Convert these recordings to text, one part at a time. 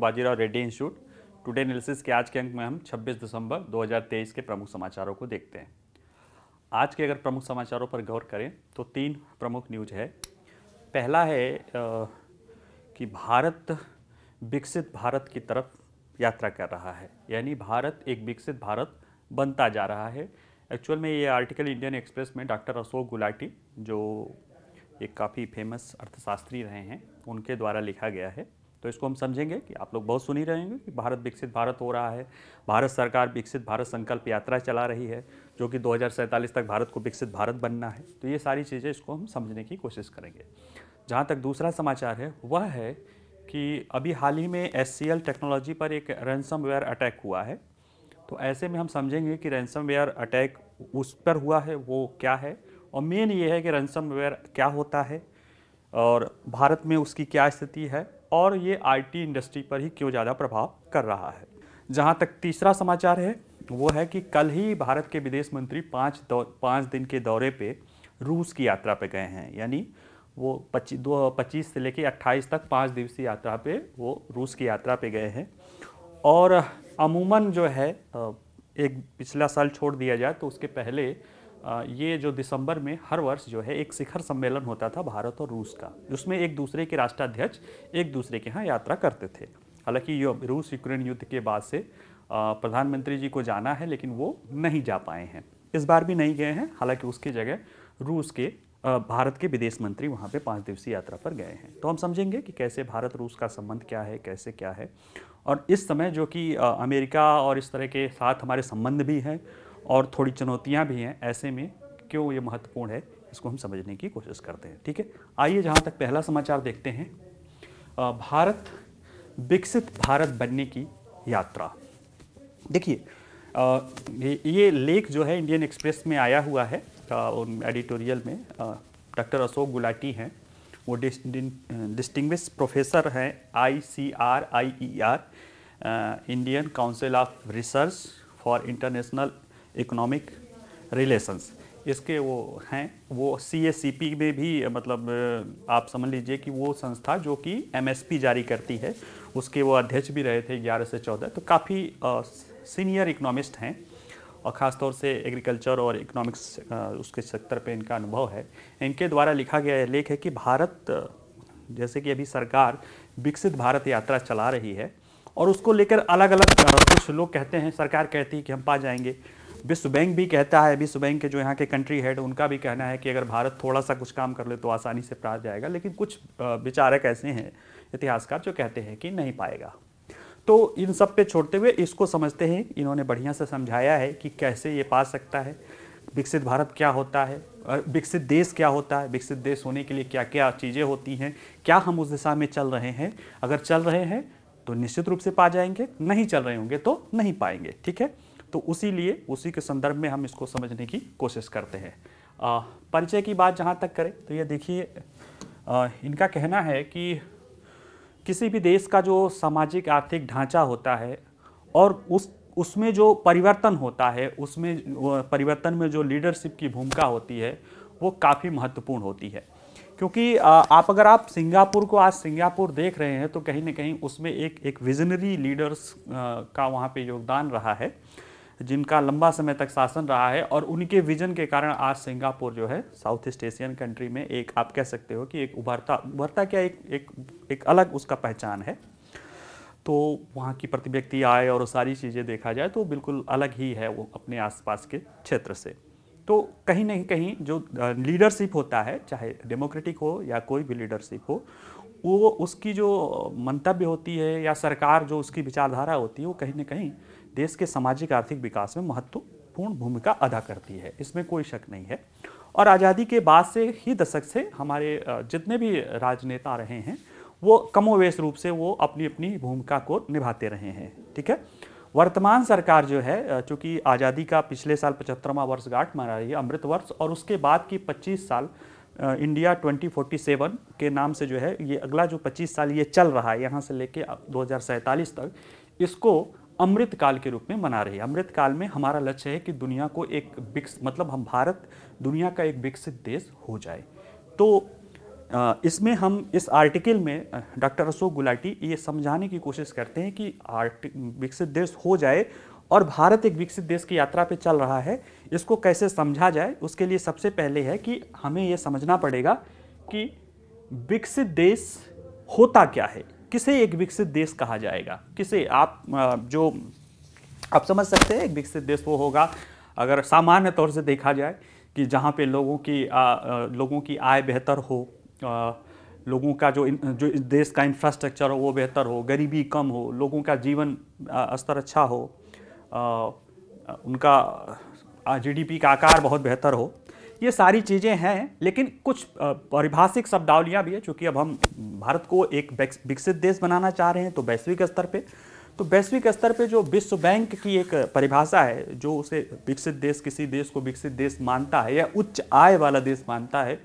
Bajirao Reddy institute today analysis के आज के अंक में हम 26 दिसंबर 2023 के प्रमुख समाचारों को देखते हैं आज के अगर प्रमुख समाचारों पर गौर करें तो तीन प्रमुख न्यूज है पहला है आ, कि भारत विकसित भारत की तरफ यात्रा कर रहा है यानी भारत एक विकसित भारत बनता जा रहा है एक्चुअल में ये आर्टिकल इंडियन एक्सप्रेस में डॉक्टर अशोक गुलाटी जो एक काफ़ी फेमस अर्थशास्त्री रहे हैं उनके द्वारा लिखा गया है तो इसको हम समझेंगे कि आप लोग बहुत सुन ही रहेंगे कि भारत विकसित भारत हो रहा है भारत सरकार विकसित भारत संकल्प यात्रा चला रही है जो कि दो तक भारत को विकसित भारत बनना है तो ये सारी चीज़ें इसको हम समझने की कोशिश करेंगे जहाँ तक दूसरा समाचार है वह है कि अभी हाल ही में एस टेक्नोलॉजी पर एक रैनसम अटैक हुआ है तो ऐसे में हम समझेंगे कि रैनसम अटैक उस पर हुआ है वो क्या है और मेन ये है कि रैनसम क्या होता है और भारत में उसकी क्या स्थिति है और ये आईटी इंडस्ट्री पर ही क्यों ज़्यादा प्रभाव कर रहा है जहाँ तक तीसरा समाचार है वो है कि कल ही भारत के विदेश मंत्री पाँच दौ पाँच दिन के दौरे पे रूस की यात्रा पे गए हैं यानी वो पच्चीस दो पच्चीस से लेकर अट्ठाईस तक पाँच दिवसीय यात्रा पे वो रूस की यात्रा पे गए हैं और अमूमन जो है एक पिछला साल छोड़ दिया जाए तो उसके पहले ये जो दिसंबर में हर वर्ष जो है एक शिखर सम्मेलन होता था भारत और रूस का उसमें एक दूसरे के राष्ट्राध्यक्ष एक दूसरे के यहाँ यात्रा करते थे हालांकि रूस यूक्रेन युद्ध के बाद से प्रधानमंत्री जी को जाना है लेकिन वो नहीं जा पाए हैं इस बार भी नहीं गए हैं हालांकि उसकी जगह रूस के भारत के विदेश मंत्री वहाँ पे पाँच दिवसीय यात्रा पर गए हैं तो हम समझेंगे कि कैसे भारत रूस का संबंध क्या है कैसे क्या है और इस समय जो कि अमेरिका और इस तरह के साथ हमारे संबंध भी हैं और थोड़ी चुनौतियाँ भी हैं ऐसे में क्यों ये महत्वपूर्ण है इसको हम समझने की कोशिश करते हैं ठीक है आइए जहाँ तक पहला समाचार देखते हैं भारत विकसित भारत बनने की यात्रा देखिए ये लेख जो है इंडियन एक्सप्रेस में आया हुआ है उन एडिटोरियल में डॉक्टर अशोक गुलाटी हैं वो डिस्टिंग्विश प्रोफेसर हैं I C R I E R Indian council of research for international economic relations इसके वो हैं वो सी एस सी पी में भी मतलब आप समझ लीजिए कि वो संस्था जो कि एम एस पी जारी करती है उसके वो अध्यक्ष भी रहे थे ग्यारह से चौदह तो काफ़ी सीनियर इकोनॉमिस्ट हैं और ख़ास तौर से एग्रीकल्चर और इकोनॉमिक्स उसके सेक्टर पे इनका अनुभव है इनके द्वारा लिखा गया लेख है कि भारत जैसे कि अभी सरकार विकसित भारत यात्रा चला रही है और उसको लेकर अलग अलग कुछ लोग कहते हैं सरकार कहती है कि हम पा जाएंगे विश्व बैंक भी कहता है विश्व बैंक के जो यहाँ के कंट्री हेड उनका भी कहना है कि अगर भारत थोड़ा सा कुछ काम कर ले तो आसानी से पा जाएगा लेकिन कुछ विचारक ऐसे हैं इतिहासकार जो कहते हैं कि नहीं पाएगा तो इन सब पे छोड़ते हुए इसको समझते हैं इन्होंने बढ़िया से समझाया है कि कैसे ये पा सकता है विकसित भारत क्या होता है विकसित देश क्या होता है विकसित देश होने के लिए क्या क्या चीज़ें होती हैं क्या हम उस दिशा में चल रहे हैं अगर चल रहे हैं तो निश्चित रूप से पा जाएंगे नहीं चल रहे होंगे तो नहीं पाएंगे ठीक है तो उसी लिए उसी के संदर्भ में हम इसको समझने की कोशिश करते हैं परिचय की बात जहाँ तक करें तो ये देखिए इनका कहना है कि किसी भी देश का जो सामाजिक आर्थिक ढांचा होता है और उस उसमें जो परिवर्तन होता है उसमें परिवर्तन में जो लीडरशिप की भूमिका होती है वो काफ़ी महत्वपूर्ण होती है क्योंकि आप अगर आप सिंगापुर को आज सिंगापुर देख रहे हैं तो कहीं ना कहीं उसमें एक एक विजनरी लीडर्स का वहाँ पे योगदान रहा है जिनका लंबा समय तक शासन रहा है और उनके विजन के कारण आज सिंगापुर जो है साउथ ईस्ट एशियन कंट्री में एक आप कह सकते हो कि एक उभरता उभरता क्या एक एक, एक अलग उसका पहचान है तो वहाँ की प्रति व्यक्ति आए और सारी चीज़ें देखा जाए तो बिल्कुल अलग ही है वो अपने आसपास के क्षेत्र से तो कहीं ना कहीं जो लीडरशिप होता है चाहे डेमोक्रेटिक हो या कोई भी लीडरशिप हो वो उसकी जो मंतव्य होती है या सरकार जो उसकी विचारधारा होती है वो कहीं ना कहीं देश के सामाजिक आर्थिक विकास में महत्वपूर्ण भूमिका अदा करती है इसमें कोई शक नहीं है और आज़ादी के बाद से ही दशक से हमारे जितने भी राजनेता रहे हैं वो कमोवेश रूप से वो अपनी अपनी भूमिका को निभाते रहे हैं ठीक है वर्तमान सरकार जो है चूँकि आज़ादी का पिछले साल पचहत्तरवा वर्षगांठ मना रही है अमृत वर्ष और उसके बाद की 25 साल इंडिया 2047 के नाम से जो है ये अगला जो 25 साल ये चल रहा है यहाँ से लेके दो तक इसको अमृत काल के रूप में मना रही है अमृत काल में हमारा लक्ष्य है कि दुनिया को एक विकस मतलब हम भारत दुनिया का एक विकसित देश हो जाए तो इसमें हम इस आर्टिकल में डॉक्टर अशोक गुलाटी ये समझाने की कोशिश करते हैं कि आर्ट विकसित देश हो जाए और भारत एक विकसित देश की यात्रा पर चल रहा है इसको कैसे समझा जाए उसके लिए सबसे पहले है कि हमें यह समझना पड़ेगा कि विकसित देश होता क्या है किसे एक विकसित देश कहा जाएगा किसे आप जो आप समझ सकते हैं एक विकसित देश वो होगा अगर सामान्य तौर से देखा जाए कि जहाँ पे लोगों की आ, लोगों की आय बेहतर हो आ, लोगों का जो जो देश का इंफ्रास्ट्रक्चर हो वो बेहतर हो गरीबी कम हो लोगों का जीवन स्तर अच्छा हो आ, उनका जीडीपी का आकार बहुत बेहतर हो ये सारी चीज़ें हैं लेकिन कुछ परिभाषिक शब्दावलियाँ भी है चूँकि अब हम भारत को एक विकसित देश बनाना चाह रहे हैं तो वैश्विक स्तर पर तो वैश्विक स्तर पे जो विश्व बैंक की एक परिभाषा है जो उसे विकसित देश किसी देश को विकसित देश मानता है या उच्च आय वाला देश मानता है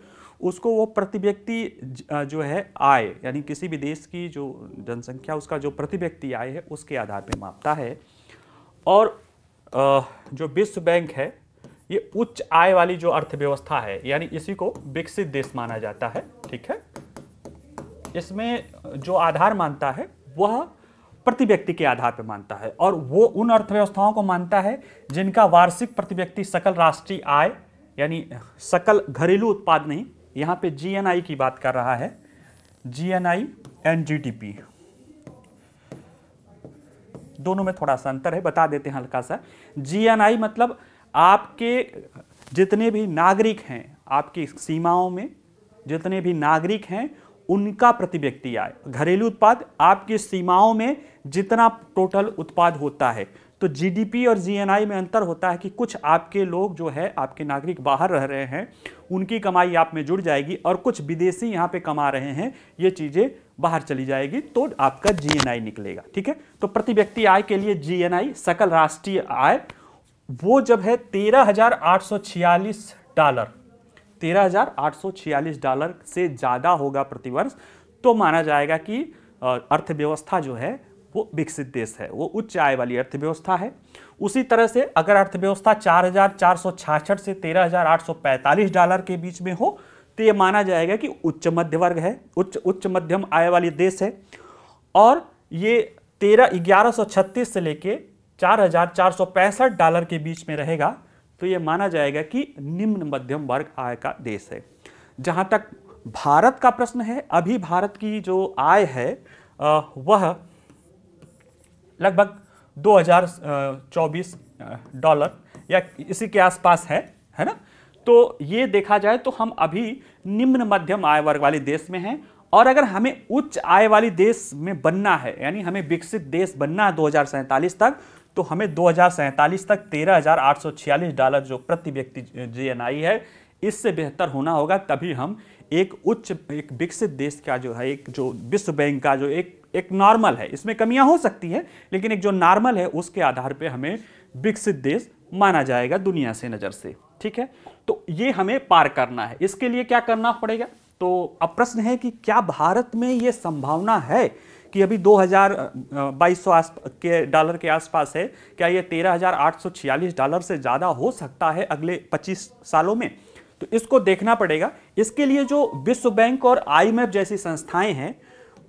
उसको वो प्रति व्यक्ति जो है आय यानी किसी भी देश की जो जनसंख्या उसका जो प्रति व्यक्ति आय है उसके आधार पर मापता है और जो विश्व बैंक है ये उच्च आय वाली जो अर्थव्यवस्था है यानी इसी को विकसित देश माना जाता है ठीक है इसमें जो आधार मानता है वह प्रति व्यक्ति के आधार पर मानता है और वो उन अर्थव्यवस्थाओं को मानता है जिनका वार्षिक प्रति व्यक्ति सकल राष्ट्रीय आय यानी सकल घरेलू उत्पाद नहीं यहाँ पे जी की बात कर रहा है जी एंड जीडीपी दोनों में थोड़ा सा अंतर है बता देते हैं हल्का सा जी मतलब आपके जितने भी नागरिक हैं आपकी सीमाओं में जितने भी नागरिक हैं उनका प्रति व्यक्ति आय घरेलू उत्पाद आपकी सीमाओं में जितना टोटल उत्पाद होता है तो जीडीपी और जीएनआई में अंतर होता है कि कुछ आपके लोग जो है आपके नागरिक बाहर रह रहे हैं उनकी कमाई आप में जुड़ जाएगी और कुछ विदेशी यहाँ पे कमा रहे हैं ये चीज़ें बाहर चली जाएगी तो आपका जीएनआई निकलेगा ठीक है तो प्रति व्यक्ति आय के लिए जीएनआई सकल राष्ट्रीय आय वो जब है तेरह हजार आठ सौ छियालीस डॉलर तेरह हजार आठ सौ छियालीस डॉलर से ज़्यादा होगा प्रतिवर्ष तो माना जाएगा कि अर्थव्यवस्था जो है वो विकसित देश है वो उच्च आय वाली अर्थव्यवस्था है उसी तरह से अगर अर्थव्यवस्था चार हजार चार सौ छाछठ से तेरह हजार आठ सौ पैंतालीस डॉलर के बीच में हो तो ये माना जाएगा कि उच्च मध्य वर्ग है उच्च उच्च मध्यम आय वाली देश है और ये तेरह ग्यारह सौ छत्तीस से लेके चार डॉलर के बीच में रहेगा तो ये माना जाएगा कि निम्न मध्यम वर्ग आय का देश है जहाँ तक भारत का प्रश्न है अभी भारत की जो आय है वह लगभग 2024 डॉलर या इसी के आसपास है है ना तो ये देखा जाए तो हम अभी निम्न मध्यम आय वर्ग वाले देश में हैं और अगर हमें उच्च आय वाली देश में बनना है यानी हमें विकसित देश बनना है दो तक तो हमें दो तक तेरह डॉलर जो प्रति व्यक्ति जी है इससे बेहतर होना होगा तभी हम एक उच्च एक विकसित देश का जो है एक जो विश्व बैंक का जो एक एक नॉर्मल है इसमें कमियां हो सकती है लेकिन एक जो नॉर्मल है उसके आधार पे हमें विकसित देश माना जाएगा दुनिया से नज़र से ठीक है तो ये हमें पार करना है इसके लिए क्या करना पड़ेगा तो अब प्रश्न है कि क्या भारत में ये संभावना है कि अभी दो हज़ार बाईस सौ के डॉलर के आसपास है क्या ये तेरह हज़ार आठ सौ छियालीस डॉलर से ज़्यादा हो सकता है अगले पच्चीस सालों में तो इसको देखना पड़ेगा इसके लिए जो विश्व बैंक और आईएमएफ जैसी संस्थाएं हैं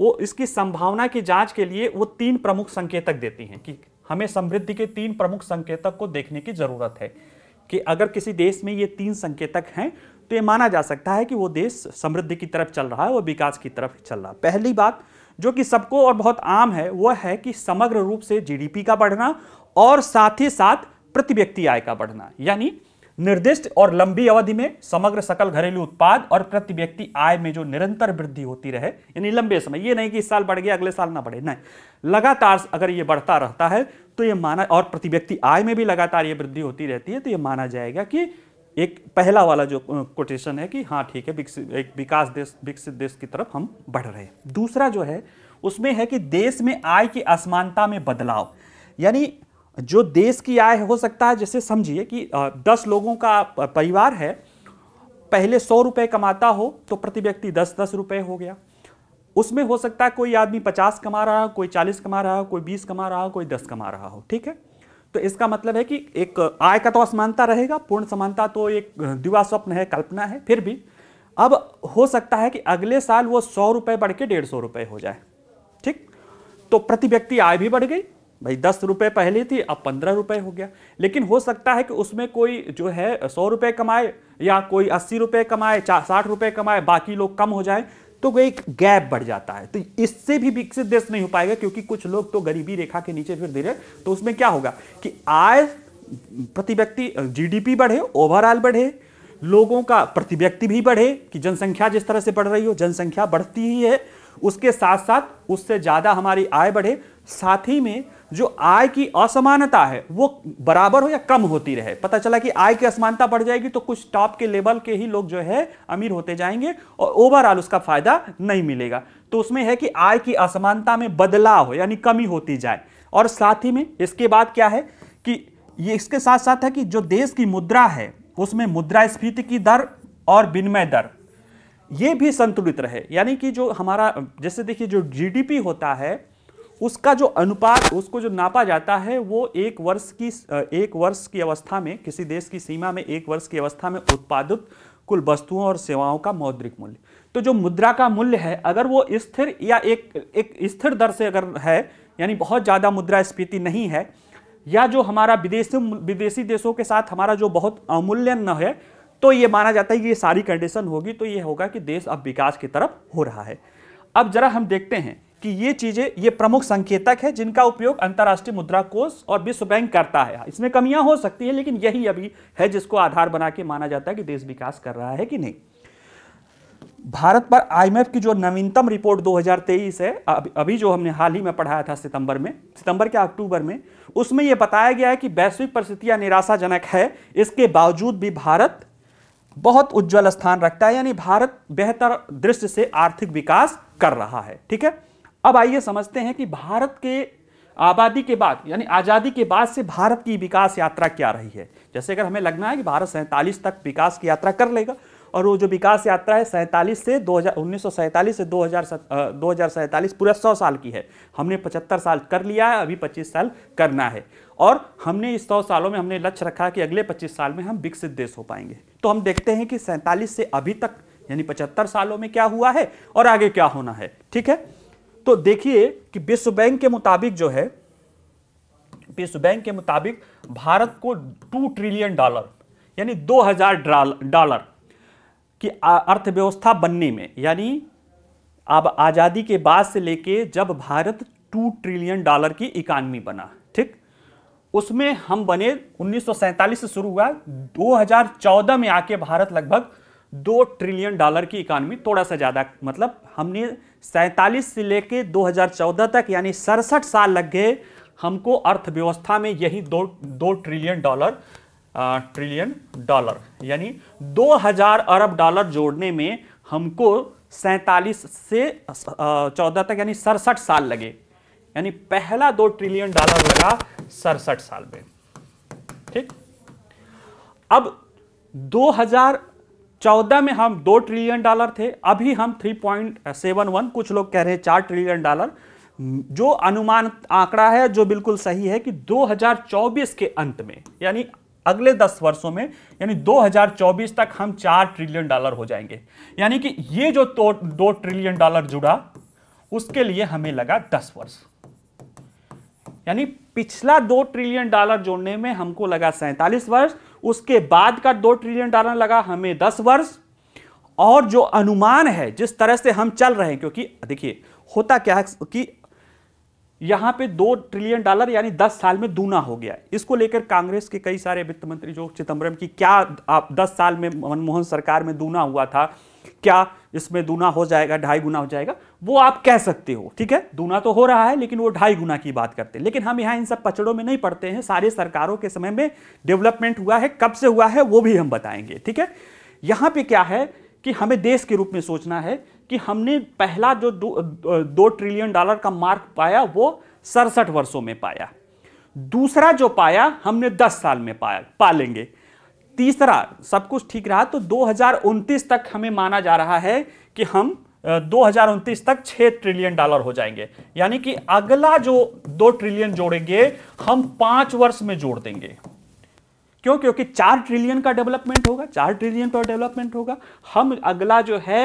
वो इसकी संभावना की जांच के लिए वो तीन प्रमुख संकेतक देती हैं कि हमें समृद्धि के तीन प्रमुख संकेतक को देखने की ज़रूरत है कि अगर किसी देश में ये तीन संकेतक हैं तो ये माना जा सकता है कि वो देश समृद्धि की तरफ चल रहा है वो विकास की तरफ चल रहा है पहली बात जो कि सबको और बहुत आम है वह है कि समग्र रूप से जीडीपी का बढ़ना और साथ ही साथ प्रति व्यक्ति आय का बढ़ना यानी निर्दिष्ट और लंबी अवधि में समग्र सकल घरेलू उत्पाद और प्रति व्यक्ति आय में जो निरंतर वृद्धि होती रहे यानी लंबे समय ये नहीं कि इस साल बढ़ गया अगले साल ना बढ़े नहीं लगातार अगर ये बढ़ता रहता है तो ये माना और प्रति व्यक्ति आय में भी लगातार ये वृद्धि होती रहती है तो ये माना जाएगा कि एक पहला वाला जो कोटेशन है कि हाँ ठीक है एक विकास देश विकसित देश की तरफ हम बढ़ रहे हैं दूसरा जो है उसमें है कि देश में आय की असमानता में बदलाव यानी जो देश की आय हो सकता है जैसे समझिए कि दस लोगों का परिवार है पहले सौ रुपये कमाता हो तो प्रति व्यक्ति दस दस रुपये हो गया उसमें हो सकता है कोई आदमी पचास कमा रहा हो कोई चालीस कमा रहा हो कोई बीस कमा रहा हो कोई दस कमा रहा हो ठीक है तो इसका मतलब है कि एक आय का तो असमानता रहेगा पूर्ण समानता तो एक दिवा स्वप्न है कल्पना है फिर भी अब हो सकता है कि अगले साल वो सौ रुपये बढ़ के डेढ़ सौ रुपये हो जाए ठीक तो प्रति व्यक्ति आय भी बढ़ गई भाई दस रुपये पहले थी अब पंद्रह रुपये हो गया लेकिन हो सकता है कि उसमें कोई जो है सौ रुपये कमाए या कोई अस्सी रुपये कमाए साठ रुपये कमाए बाकी लोग कम हो जाए तो एक गैप बढ़ जाता है तो इससे भी विकसित देश नहीं हो पाएगा क्योंकि कुछ लोग तो गरीबी रेखा के नीचे फिर धीरे तो उसमें क्या होगा कि आय प्रति व्यक्ति जीडीपी बढ़े ओवरऑल बढ़े लोगों का प्रति व्यक्ति भी बढ़े कि जनसंख्या जिस तरह से बढ़ रही हो जनसंख्या बढ़ती ही है उसके साथ साथ उससे ज़्यादा हमारी आय बढ़े साथ ही में जो आय की असमानता है वो बराबर हो या कम होती रहे पता चला कि आय की असमानता बढ़ जाएगी तो कुछ टॉप के लेवल के ही लोग जो है अमीर होते जाएंगे और ओवरऑल उसका फायदा नहीं मिलेगा तो उसमें है कि आय की असमानता में बदलाव हो यानी कमी होती जाए और साथ ही में इसके बाद क्या है कि ये इसके साथ साथ है कि जो देश की मुद्रा है उसमें मुद्रास्फीति की दर और विनिमय दर ये भी संतुलित रहे यानी कि जो हमारा जैसे देखिए जो जीडीपी होता है उसका जो अनुपात उसको जो नापा जाता है वो एक वर्ष की एक वर्ष की अवस्था में किसी देश की सीमा में एक वर्ष की अवस्था में उत्पादित कुल वस्तुओं और सेवाओं का मौद्रिक मूल्य तो जो मुद्रा का मूल्य है अगर वो स्थिर या एक एक स्थिर दर से अगर है यानी बहुत ज़्यादा मुद्रा स्फीति नहीं है या जो हमारा विदेशी विदेशी देशों के साथ हमारा जो बहुत अमूल्यन न है तो ये माना जाता है कि ये सारी कंडीशन होगी तो ये होगा कि देश अब विकास की तरफ हो रहा है अब जरा हम देखते हैं कि ये चीजें ये प्रमुख संकेतक है जिनका उपयोग अंतर्राष्ट्रीय मुद्रा कोष और विश्व बैंक करता है इसमें कमियां हो सकती है लेकिन यही अभी है जिसको आधार बना के माना जाता है कि देश विकास कर रहा है कि नहीं भारत पर आईएमएफ की जो नवीनतम रिपोर्ट 2023 है अभी जो हमने हाल ही में पढ़ाया था सितंबर में सितंबर के अक्टूबर में उसमें यह बताया गया है कि वैश्विक परिस्थितियां निराशाजनक है इसके बावजूद भी भारत बहुत उज्जवल स्थान रखता है यानी भारत बेहतर दृष्टि से आर्थिक विकास कर रहा है ठीक है अब आइए समझते हैं कि भारत के आबादी के बाद यानी आज़ादी के बाद से भारत की विकास यात्रा क्या रही है जैसे अगर हमें लगना है कि भारत सैंतालीस तक विकास की यात्रा कर लेगा और वो जो विकास यात्रा है सैंतालीस से दो हज़ार उन्नीस सौ सैंतालीस से दो हज़ार दो हज़ार सैंतालीस पूरा सौ साल की है हमने पचहत्तर साल कर लिया है अभी पच्चीस साल करना है और हमने इस सौ सालों में हमने लक्ष्य रखा कि अगले पच्चीस साल में हम विकसित देश हो पाएंगे तो हम देखते हैं कि सैंतालीस से अभी तक यानी पचहत्तर सालों में क्या हुआ है और आगे क्या होना है ठीक है तो देखिए कि विश्व बैंक के मुताबिक जो है विश्व बैंक के मुताबिक भारत को टू ट्रिलियन डॉलर यानी दो हजार डॉलर की अर्थव्यवस्था बनने में यानी अब आज़ादी के बाद से लेके जब भारत टू ट्रिलियन डॉलर की इकानमी बना ठीक उसमें हम बने 1947 से शुरू हुआ 2014 में आके भारत लगभग दो ट्रिलियन डॉलर की इकानमी थोड़ा सा ज़्यादा मतलब हमने सैंतालीस से लेके 2014 तक यानी सड़सठ साल लग गए हमको अर्थव्यवस्था में यही दो दो ट्रिलियन डॉलर ट्रिलियन डॉलर यानी 2000 अरब डॉलर जोड़ने में हमको सैंतालीस से चौदह तक यानी सड़सठ साल लगे यानी पहला दो ट्रिलियन डॉलर लगा सड़सठ साल में ठीक अब चौदह में हम दो ट्रिलियन डॉलर थे अभी हम थ्री पॉइंट सेवन वन कुछ लोग कह रहे हैं चार ट्रिलियन डॉलर जो अनुमान आंकड़ा है जो बिल्कुल सही है कि 2024 के अंत में यानी अगले दस वर्षों में यानी 2024 तक हम चार ट्रिलियन डॉलर हो जाएंगे यानी कि ये जो तो, दो ट्रिलियन डॉलर जुड़ा उसके लिए हमें लगा दस वर्ष यानी पिछला दो ट्रिलियन डॉलर जोड़ने में हमको लगा सैंतालीस वर्ष उसके बाद का दो ट्रिलियन डॉलर लगा हमें दस वर्ष और जो अनुमान है जिस तरह से हम चल रहे हैं क्योंकि देखिए होता क्या है कि यहां पे दो ट्रिलियन डॉलर यानी दस साल में दूना हो गया इसको लेकर कांग्रेस के कई सारे वित्त मंत्री जो चिदम्बरम की क्या आप दस साल में मनमोहन सरकार में दूना हुआ था क्या इसमें दूना हो जाएगा ढाई गुना हो जाएगा वो आप कह सकते हो ठीक है दूना तो हो रहा है लेकिन वो ढाई गुना की बात करते हैं लेकिन हम यहाँ इन सब पचड़ों में नहीं पढ़ते हैं सारे सरकारों के समय में डेवलपमेंट हुआ है कब से हुआ है वो भी हम बताएंगे ठीक है यहाँ पे क्या है कि हमें देश के रूप में सोचना है कि हमने पहला जो दो, दो ट्रिलियन डॉलर का मार्क पाया वो सड़सठ वर्षों में पाया दूसरा जो पाया हमने दस साल में पाया पालेंगे तीसरा सब कुछ ठीक रहा तो दो तक हमें माना जा रहा है कि हम दो तक 6 ट्रिलियन डॉलर हो जाएंगे यानी कि अगला जो दो ट्रिलियन जोड़ेंगे हम पांच वर्ष में जोड़ देंगे क्यों क्योंकि चार ट्रिलियन का डेवलपमेंट होगा चार ट्रिलियन का डेवलपमेंट होगा हम अगला जो है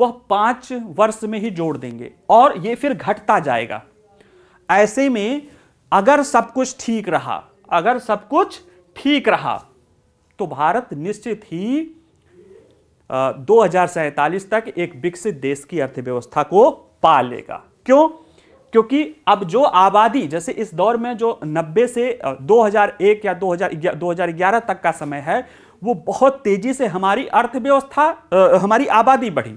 वह पांच वर्ष में ही जोड़ देंगे और ये फिर घटता जाएगा ऐसे में अगर सब कुछ ठीक रहा अगर सब कुछ ठीक रहा तो भारत निश्चित ही दो तक एक विकसित देश की अर्थव्यवस्था को पा लेगा क्यों क्योंकि अब जो आबादी जैसे इस दौर में जो 90 से 2001 या 2011 2011 तक का समय है वो बहुत तेजी से हमारी अर्थव्यवस्था हमारी आबादी बढ़ी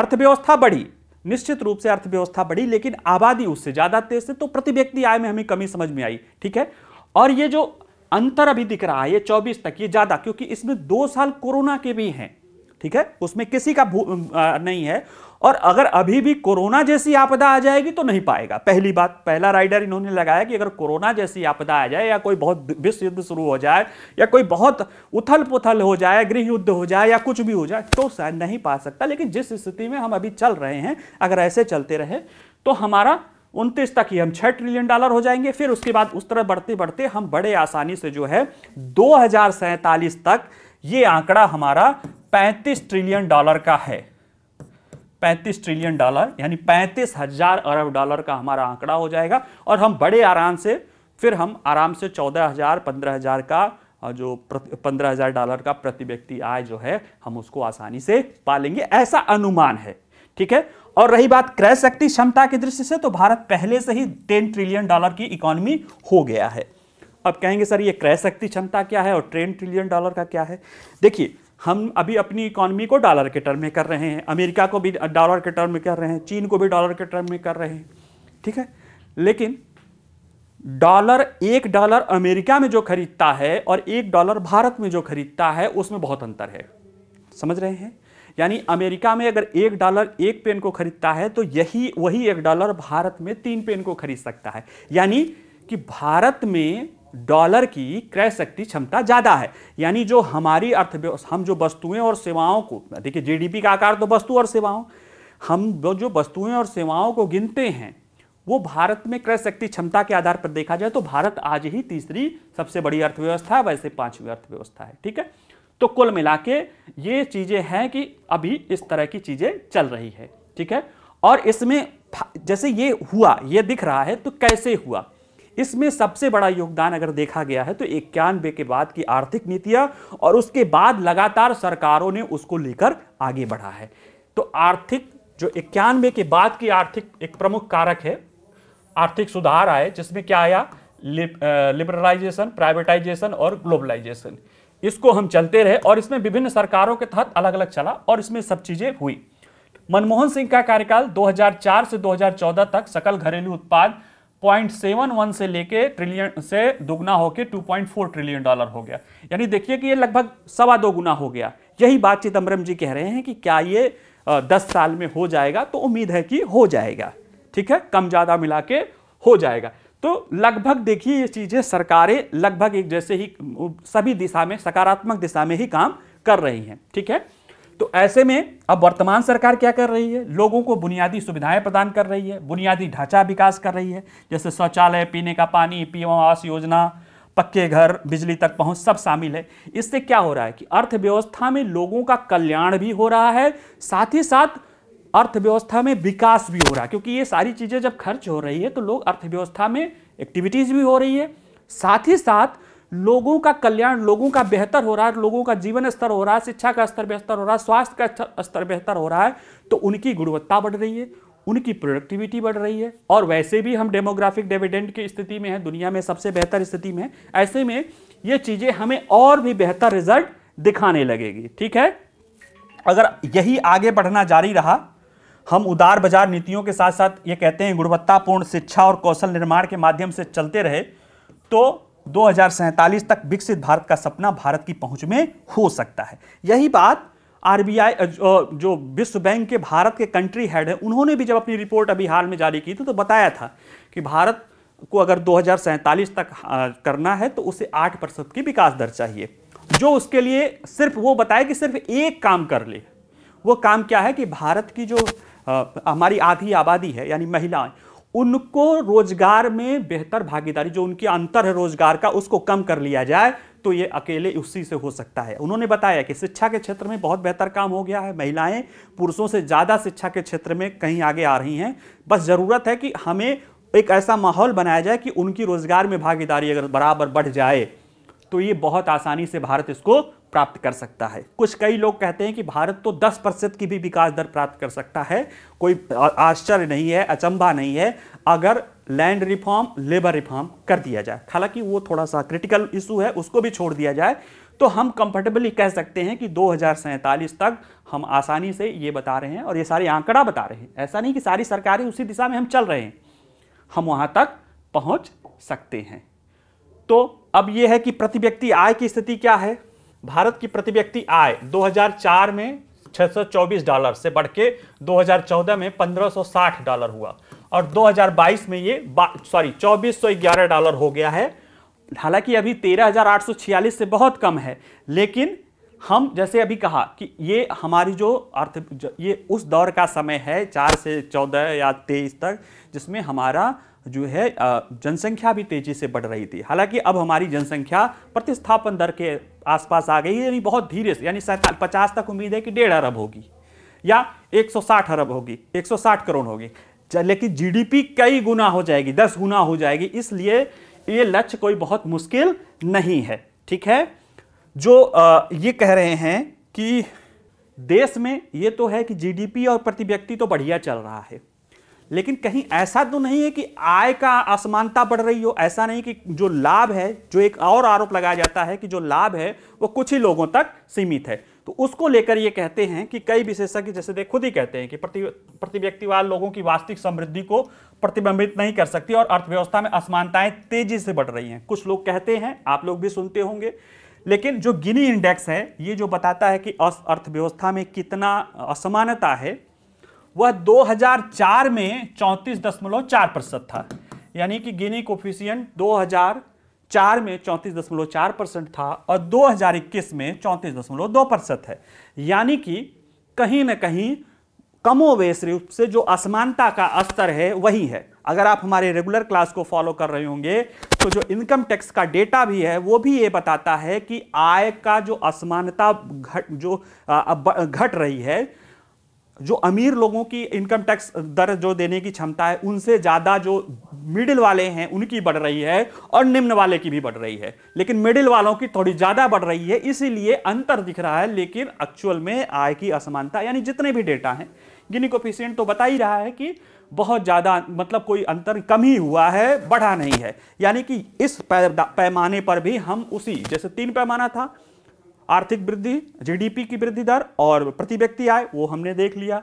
अर्थव्यवस्था बढ़ी निश्चित रूप से अर्थव्यवस्था बढ़ी लेकिन आबादी उससे ज़्यादा तेज से तो प्रति व्यक्ति आय में हमें कमी समझ में आई ठीक है और ये जो अंतर अभी दिख रहा है ये चौबीस तक ये ज़्यादा क्योंकि इसमें दो साल कोरोना के भी हैं ठीक है उसमें किसी का आ, नहीं है और अगर अभी भी कोरोना जैसी आपदा आ जाएगी तो नहीं पाएगा पहली बात पहला राइडर इन्होंने लगाया कि अगर कोरोना जैसी आपदा आ जाए या कोई बहुत विश्व युद्ध शुरू हो जाए या कोई बहुत उथल पुथल हो जाए गृह युद्ध हो जाए या कुछ भी हो जाए तो शायद नहीं पा सकता लेकिन जिस स्थिति में हम अभी चल रहे हैं अगर ऐसे चलते रहे तो हमारा उनतीस तक ही हम छह ट्रिलियन डॉलर हो जाएंगे फिर उसके बाद उस तरह बढ़ते बढ़ते हम बड़े आसानी से जो है दो तक ये आंकड़ा हमारा पैंतीस ट्रिलियन डॉलर का है पैंतीस ट्रिलियन डॉलर यानी पैंतीस हजार अरब डॉलर का हमारा आंकड़ा हो जाएगा और हम बड़े आराम से फिर हम आराम से चौदह हजार पंद्रह हजार का जो पंद्रह हजार डॉलर का प्रति व्यक्ति आय जो है हम उसको आसानी से पालेंगे ऐसा अनुमान है ठीक है और रही बात क्रय शक्ति क्षमता की दृष्टि से तो भारत पहले से ही टेन ट्रिलियन डॉलर की इकोनॉमी हो गया है अब कहेंगे सर ये क्रय शक्ति क्षमता क्या है और टेन ट्रिलियन डॉलर का क्या है देखिए हम अभी अपनी इकोनॉमी को डॉलर के टर्म में कर रहे हैं अमेरिका को भी डॉलर के टर्म में कर रहे हैं चीन को भी डॉलर के टर्म में कर रहे हैं ठीक है लेकिन डॉलर एक डॉलर अमेरिका में जो खरीदता है और एक डॉलर भारत में जो खरीदता है उसमें बहुत अंतर है समझ रहे हैं यानी अमेरिका में अगर एक डॉलर एक पेन को खरीदता है तो यही वही एक डॉलर भारत में तीन पेन को खरीद सकता है यानी कि भारत में डॉलर की क्रय शक्ति क्षमता ज़्यादा है यानी जो हमारी अर्थव्यवस्था हम जो वस्तुएं और सेवाओं को देखिए जीडीपी का आकार तो वस्तु और सेवाओं हम जो वस्तुएं और सेवाओं को गिनते हैं वो भारत में क्रय शक्ति क्षमता के आधार पर देखा जाए तो भारत आज ही तीसरी सबसे बड़ी अर्थव्यवस्था है वैसे पांचवी अर्थव्यवस्था है ठीक है तो कुल मिला के ये चीज़ें हैं कि अभी इस तरह की चीज़ें चल रही है ठीक है और इसमें जैसे ये हुआ ये दिख रहा है तो कैसे हुआ इसमें सबसे बड़ा योगदान अगर देखा गया है तो इक्यानवे के बाद की आर्थिक नीतियां और उसके बाद लगातार सरकारों ने उसको लेकर आगे बढ़ा है तो आर्थिक जो इक्यानवे के बाद की आर्थिक एक प्रमुख कारक है आर्थिक सुधार आए जिसमें क्या आया लिबरलाइजेशन प्राइवेटाइजेशन और ग्लोबलाइजेशन इसको हम चलते रहे और इसमें विभिन्न सरकारों के तहत अलग अलग चला और इसमें सब चीजें हुई मनमोहन सिंह का कार्यकाल 2004 से 2014 तक सकल घरेलू उत्पाद 0.71 से लेके ट्रिलियन से दोगुना होकर 2.4 ट्रिलियन डॉलर हो गया यानी देखिए कि ये लगभग सवा दो गुना हो गया यही बात चिदम्बरम जी कह रहे हैं कि क्या ये दस साल में हो जाएगा तो उम्मीद है कि हो जाएगा ठीक है कम ज़्यादा मिला के हो जाएगा तो लगभग देखिए ये चीज़ें सरकारें लगभग एक जैसे ही सभी दिशा में सकारात्मक दिशा में ही काम कर रही हैं ठीक है तो ऐसे में अब वर्तमान सरकार क्या कर रही है लोगों को बुनियादी सुविधाएं प्रदान कर रही है बुनियादी ढांचा विकास कर रही है जैसे शौचालय पीने का पानी पीएम आवास योजना पक्के घर बिजली तक पहुंच सब शामिल है इससे क्या हो रहा है कि अर्थव्यवस्था में लोगों का कल्याण भी हो रहा है साथ ही साथ अर्थव्यवस्था में विकास भी हो रहा है क्योंकि ये सारी चीज़ें जब खर्च हो रही है तो लोग अर्थव्यवस्था में एक्टिविटीज़ भी हो रही है साथ ही साथ लोगों का कल्याण लोगों का बेहतर हो रहा है लोगों का जीवन स्तर हो रहा है शिक्षा का स्तर बेहतर हो रहा है स्वास्थ्य का स्तर बेहतर हो रहा है तो उनकी गुणवत्ता बढ़ रही है उनकी प्रोडक्टिविटी बढ़ रही है और वैसे भी हम डेमोग्राफिक डिविडेंड की स्थिति में हैं दुनिया में सबसे बेहतर स्थिति में ऐसे में ये चीज़ें हमें और भी बेहतर रिजल्ट दिखाने लगेगी ठीक है अगर यही आगे बढ़ना जारी रहा हम उदार बाजार नीतियों के साथ साथ ये कहते हैं गुणवत्तापूर्ण शिक्षा और कौशल निर्माण के माध्यम से चलते रहे तो दो तक विकसित भारत का सपना भारत की पहुंच में हो सकता है यही बात आरबीआई जो विश्व बैंक के भारत के कंट्री हेड है उन्होंने भी जब अपनी रिपोर्ट अभी हाल में जारी की थी तो बताया था कि भारत को अगर दो तक करना है तो उसे आठ प्रतिशत की विकास दर चाहिए जो उसके लिए सिर्फ वो बताए कि सिर्फ एक काम कर ले वो काम क्या है कि भारत की जो हमारी आधी आबादी है यानी महिलाएं उनको रोजगार में बेहतर भागीदारी जो उनके अंतर है रोजगार का उसको कम कर लिया जाए तो ये अकेले उसी से हो सकता है उन्होंने बताया कि शिक्षा के क्षेत्र में बहुत बेहतर काम हो गया है महिलाएं पुरुषों से ज़्यादा शिक्षा के क्षेत्र में कहीं आगे आ रही हैं बस ज़रूरत है कि हमें एक ऐसा माहौल बनाया जाए कि उनकी रोजगार में भागीदारी अगर बराबर बढ़ जाए तो ये बहुत आसानी से भारत इसको प्राप्त कर सकता है कुछ कई लोग कहते हैं कि भारत तो 10 प्रतिशत की भी विकास दर प्राप्त कर सकता है कोई आश्चर्य नहीं है अचंबा नहीं है अगर लैंड रिफॉर्म लेबर रिफॉर्म कर दिया जाए हालांकि वो थोड़ा सा क्रिटिकल इशू है उसको भी छोड़ दिया जाए तो हम कंफर्टेबली कह सकते हैं कि दो तक हम आसानी से ये बता रहे हैं और ये सारे आंकड़ा बता रहे हैं ऐसा नहीं कि सारी सरकारें उसी दिशा में हम चल रहे हैं हम वहाँ तक पहुँच सकते हैं तो अब यह है कि प्रति व्यक्ति आय की स्थिति क्या है भारत की प्रति व्यक्ति आय 2004 में 624 डॉलर से बढ़ के 2014 में 1560 डॉलर हुआ और 2022 में ये सॉरी 2411 डॉलर हो गया है हालांकि अभी 13,846 से बहुत कम है लेकिन हम जैसे अभी कहा कि ये हमारी जो अर्थ ये उस दौर का समय है चार से चौदह या तेईस तक जिसमें हमारा जो है जनसंख्या भी तेजी से बढ़ रही थी हालांकि अब हमारी जनसंख्या प्रतिस्थापन दर के आसपास आ गई है यानी बहुत धीरे से यानी सैंताल पचास तक उम्मीद है कि डेढ़ अरब होगी या 160 अरब होगी 160 करोड़ होगी लेकिन जीडीपी कई गुना हो जाएगी दस गुना हो जाएगी इसलिए ये लक्ष्य कोई बहुत मुश्किल नहीं है ठीक है जो आ, ये कह रहे हैं कि देश में ये तो है कि जीडीपी और प्रति व्यक्ति तो बढ़िया चल रहा है लेकिन कहीं ऐसा तो नहीं है कि आय का असमानता बढ़ रही हो ऐसा नहीं कि जो लाभ है जो एक और आरोप लगाया जाता है कि जो लाभ है वो कुछ ही लोगों तक सीमित है तो उसको लेकर ये कहते हैं कि कई विशेषज्ञ जैसे देख खुद ही कहते हैं कि प्रति प्रतिव्यक्तिवाद लोगों की वास्तविक समृद्धि को प्रतिबंबित नहीं कर सकती और अर्थव्यवस्था में असमानताएं तेजी से बढ़ रही हैं कुछ लोग कहते हैं आप लोग भी सुनते होंगे लेकिन जो गिनी इंडेक्स है ये जो बताता है कि अर्थव्यवस्था में कितना असमानता है वह 2004 में चार प्रतिशत था यानी कि गिनी कोफिशियंट 2004 में चार परसेंट था और 2021 में दो प्रतिशत है यानी कि कहीं ना कहीं कमोवेश रूप से जो असमानता का स्तर है वही है अगर आप हमारे रेगुलर क्लास को फॉलो कर रहे होंगे तो जो इनकम टैक्स का डेटा भी है वो भी ये बताता है कि आय का जो असमानता घट जो घट रही है जो अमीर लोगों की इनकम टैक्स दर जो देने की क्षमता है उनसे ज़्यादा जो मिडिल वाले हैं उनकी बढ़ रही है और निम्न वाले की भी बढ़ रही है लेकिन मिडिल वालों की थोड़ी ज़्यादा बढ़ रही है इसीलिए अंतर दिख रहा है लेकिन एक्चुअल में आय की असमानता यानी जितने भी डेटा हैं गिनी कोफिशियंट तो बता ही रहा है कि बहुत ज़्यादा मतलब कोई अंतर कम ही हुआ है बढ़ा नहीं है यानी कि इस पैमाने पर भी हम उसी जैसे तीन पैमाना था आर्थिक वृद्धि जीडीपी की वृद्धि दर और प्रति व्यक्ति आय वो हमने देख लिया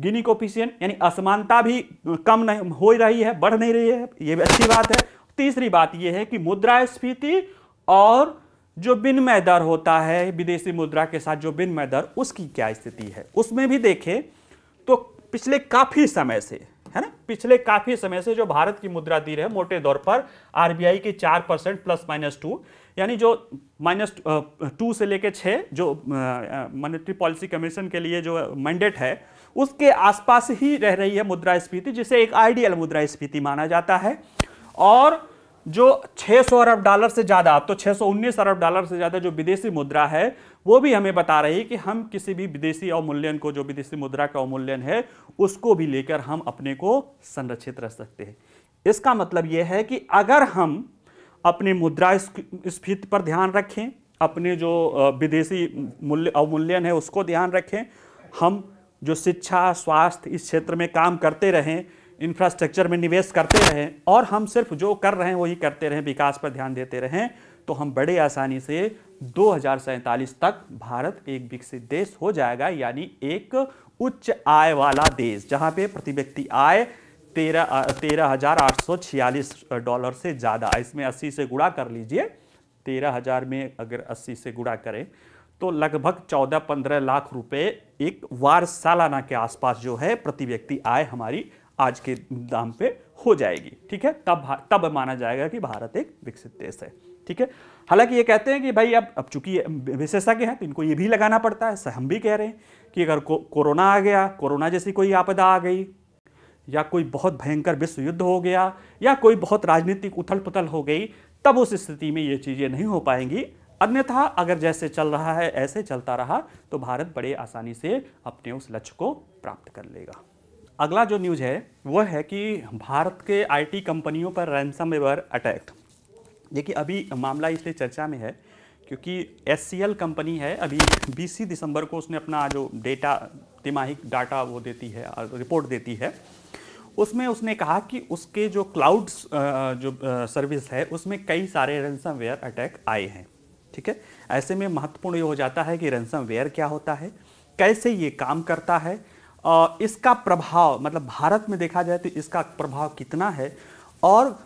गिनी कोपिशियन यानी असमानता भी कम नहीं हो रही है बढ़ नहीं रही है ये भी अच्छी बात है तीसरी बात यह है कि मुद्रास्फीति और जो विनिमय दर होता है विदेशी मुद्रा के साथ जो विनिमय दर उसकी क्या स्थिति है उसमें भी देखें तो पिछले काफ़ी समय से है ना पिछले काफ़ी समय से जो भारत की मुद्रा दी है मोटे तौर पर आरबीआई के चार परसेंट प्लस माइनस टू यानी जो माइनस टू से लेकर छः जो मॉनेटरी पॉलिसी कमीशन के लिए जो मैंडेट है उसके आसपास ही रह रही है मुद्रा स्फीति जिसे एक आइडियल मुद्रा स्फीति माना जाता है और जो 600 अरब डॉलर से ज़्यादा तो 619 अरब डॉलर से ज़्यादा जो विदेशी मुद्रा है वो भी हमें बता रही है कि हम किसी भी विदेशी अवमूल्यन को जो विदेशी मुद्रा का अवमूल्यन है उसको भी लेकर हम अपने को संरक्षित रख सकते हैं इसका मतलब यह है कि अगर हम अपनी मुद्रा स्फीति पर ध्यान रखें अपने जो विदेशी मूल्य अवमूल्यन है उसको ध्यान रखें हम जो शिक्षा स्वास्थ्य इस क्षेत्र में काम करते रहें इंफ्रास्ट्रक्चर में निवेश करते रहें और हम सिर्फ जो कर रहे हैं वही करते रहें विकास पर ध्यान देते रहें तो हम बड़े आसानी से दो तक भारत एक विकसित देश हो जाएगा यानी एक उच्च आय वाला देश जहाँ पे प्रति व्यक्ति आय तेरह तेरह हज़ार आठ सौ छियालीस डॉलर से ज़्यादा इसमें अस्सी से गुणा कर लीजिए तेरह हज़ार में अगर अस्सी से गुणा करें तो लगभग चौदह पंद्रह लाख रुपए एक वार सालाना के आसपास जो है प्रति व्यक्ति आय हमारी आज के दाम पे हो जाएगी ठीक है तब तब माना जाएगा कि भारत एक विकसित देश है ठीक है हालांकि ये कहते हैं कि भाई अब अब चूंकि विशेषज्ञ हैं तो इनको ये भी लगाना पड़ता है हम भी कह रहे हैं कि अगर को, कोरोना आ गया कोरोना जैसी कोई आपदा आ गई या कोई बहुत भयंकर विश्व युद्ध हो गया या कोई बहुत राजनीतिक उथल पुथल हो गई तब उस स्थिति में ये चीज़ें नहीं हो पाएंगी अन्यथा अगर जैसे चल रहा है ऐसे चलता रहा तो भारत बड़े आसानी से अपने उस लक्ष्य को प्राप्त कर लेगा अगला जो न्यूज़ है वह है कि भारत के आईटी कंपनियों पर रैनसम अटैक देखिए अभी मामला इसलिए चर्चा में है क्योंकि एस कंपनी है अभी बीस दिसंबर को उसने अपना जो डेटा तिमाही डाटा वो देती है रिपोर्ट देती है उसमें उसने कहा कि उसके जो क्लाउड जो सर्विस है उसमें कई सारे वेयर अटैक आए हैं ठीक है ऐसे में महत्वपूर्ण ये हो जाता है कि वेयर क्या होता है कैसे ये काम करता है और इसका प्रभाव मतलब भारत में देखा जाए तो इसका प्रभाव कितना है और